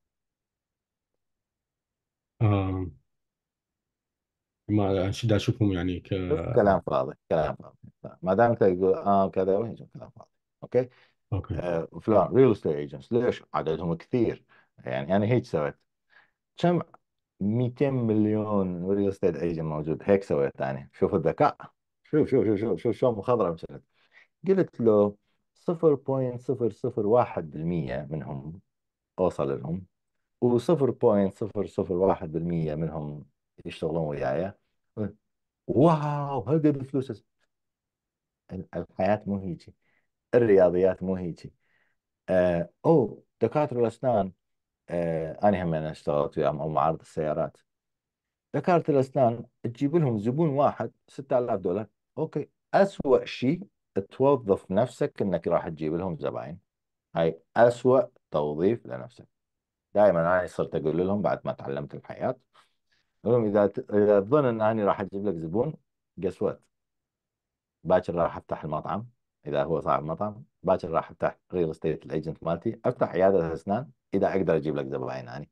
ما شد أشوفهم يعني ك شوف كلام فاضي كلام فاضي ما دام انت تقول اه كذا وين كلام فاضي اوكي أوكي آه، فلان ريل استيت ايجنتس ليش عددهم كثير يعني انا هيك سويت كم 200 مليون ريل استيت ايجنت موجود هيك سويت انا شوف الذكاء شوف شوف شوف شوف شوف شلون مخضرم قلت له 0.001% منهم أوصل لهم و0.001% منهم يشتغلون وياي واو هذا الفلوس الحياة مو هيجي الرياضيات مو هيجي آه أو دكاترة الأسنان آه أنا هم أنا اشتغلت وياهم أو معارض السيارات دكاترة الأسنان تجيب لهم زبون واحد 6000 دولار أوكي اسوء شيء توظف نفسك انك راح تجيب لهم زباين هاي اسوأ توظيف لنفسك دائما انا صرت اقول لهم بعد ما تعلمت الحياه اقول لهم اذا اذا تظن ان انا راح اجيب لك زبون قسوت باكر راح افتح المطعم اذا هو صاحب مطعم باكر راح افتح ريل استيت الايجنت مالتي افتح عياده اسنان اذا اقدر اجيب لك زباين اني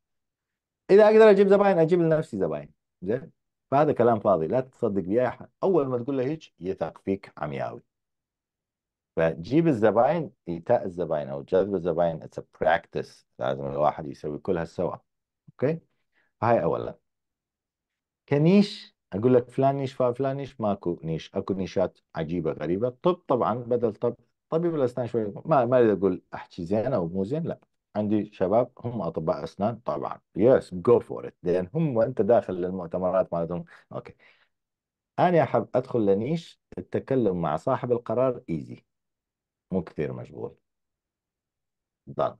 اذا اقدر اجيب زباين اجيب لنفسي زباين زين فهذا كلام فاضي لا تصدق بيه احد اول ما تقول له هيك يثق فيك عمياوي فجيب الزباين ايتاء الزباين او جذب الزباين اتس براكتس لازم الواحد يسوي كلها سوا اوكي هاي اولا كنيش اقول لك فلان نيش فلان نيش ماكو نيش اكو نيشات عجيبه غريبه طب طبعا بدل طب طبيب الاسنان شوي ما ما اريد اقول احكي زين او مو زين لا عندي شباب هم اطباء اسنان طبعا يس جو فور ات لان هم انت داخل للمؤتمرات مالتهم اوكي انا احب ادخل لنيش التكلم مع صاحب القرار ايزي مو كثير مشغول ضغط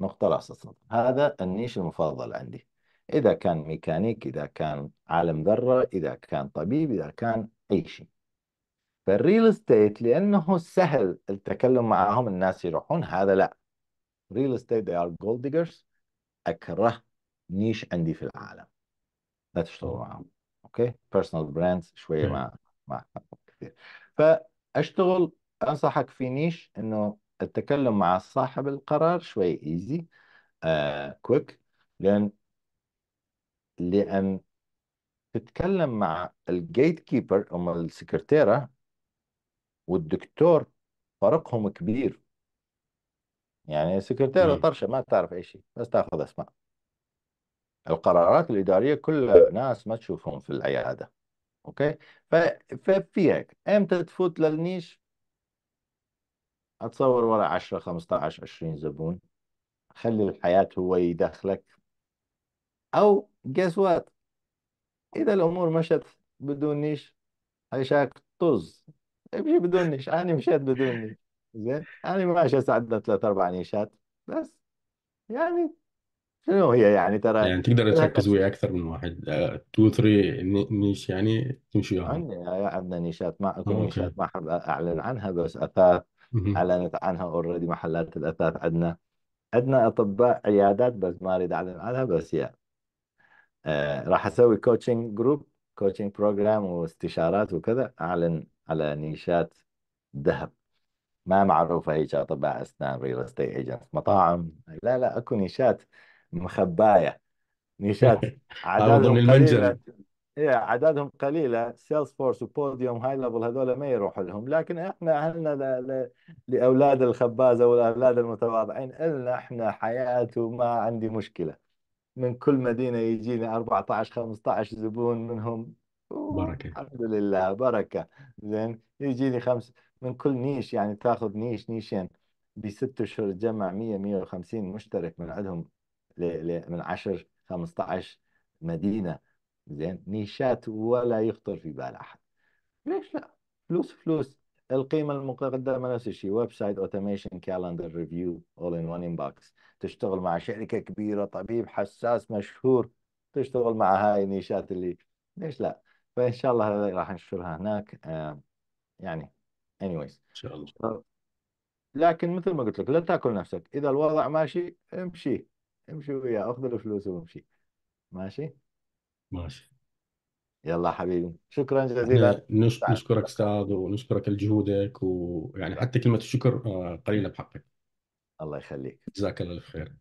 نقطة راس تتسطر هذا النيش المفضل عندي إذا كان ميكانيك إذا كان عالم ذرة إذا كان طبيب إذا كان أي شيء فالريل استيت لأنه سهل التكلم معهم الناس يروحون هذا لا ريل استيت they are gold diggers أكره نيش عندي في العالم لا تشتغلوا معهم أوكي بيرسونال براندز شوية ما ما كثير فأشتغل انصحك في نيش انه التكلم مع صاحب القرار شوي ايزي آه، كويك لان لان تتكلم مع الجيت كيبر أم السكرتيرة والدكتور فرقهم كبير يعني السكرتيرة طرشة ما تعرف أي شيء بس تاخذ أسماء القرارات الإدارية كلها ناس ما تشوفهم في العيادة أوكي ففي هيك إمتى تفوت للنيش اتصور ورا 10 15 20 زبون خلي الحياة هو يدخلك او جاس وات اذا الامور مشت بدون نيش عيشاك طز امشي بدون نيش انا مشيت بدون نيش زين انا ماشي عندنا ثلاث اربع نيشات بس يعني شنو هي يعني ترى يعني تقدر تركز ويا أكثر من واحد 2 3 ثري نيش يعني تمشي وياهم عندنا عندنا نيشات ما اكو نيشات ما احب اعلن عنها بس اثاث اعلنت عنها اوريدي محلات الاثاث عندنا عندنا اطباء عيادات بس ما اريد اعلن عنها بس يا يعني. آه، راح اسوي كوتشنج جروب كوتشنج بروجرام واستشارات وكذا اعلن على نيشات ذهب ما معروفه هيك اطباء اسنان ريل استيت ايجنت مطاعم لا لا اكو نيشات مخبايه نيشات عدد قليل إيه عددهم قليلة سيلز فورس وبوديوم هاي ليفل هذول ما يروح لهم لكن احنا اهلنا ل... ل... لأولاد الخبازة والأولاد المتواضعين إلنا احنا حياة وما عندي مشكلة من كل مدينة يجيني 14 15 زبون منهم بركة الحمد لله بركة زين يجيني خمس من كل نيش يعني تاخذ نيش نيشين بست اشهر تجمع 100 150 مشترك من عندهم ل... ل... من 10 15 مدينة زين نيشات ولا يخطر في بال احد ليش لا فلوس فلوس القيمة المقدمة نفس الشيء ويب سايت اوتوميشن كالندر ريفيو اول ان وان انباكس تشتغل مع شركة كبيرة طبيب حساس مشهور تشتغل مع هاي النيشات اللي ليش لا فان شاء الله راح انشرها هناك آه يعني anyways ان شاء الله آه، لكن مثل ما قلت لك لا تاكل نفسك اذا الوضع ماشي امشي امشي وياه اخذ الفلوس وامشي ماشي ماشي يلا حبيبي شكرا جزيلا احنا نشكرك استاذ ونشكرك لجهودك ويعني حتى كلمة الشكر آه، قليلة بحقك الله يخليك جزاك الله خير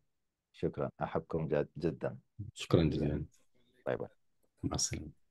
شكرا أحبكم جد جدا شكرا جزيلا باي باي مع السلامة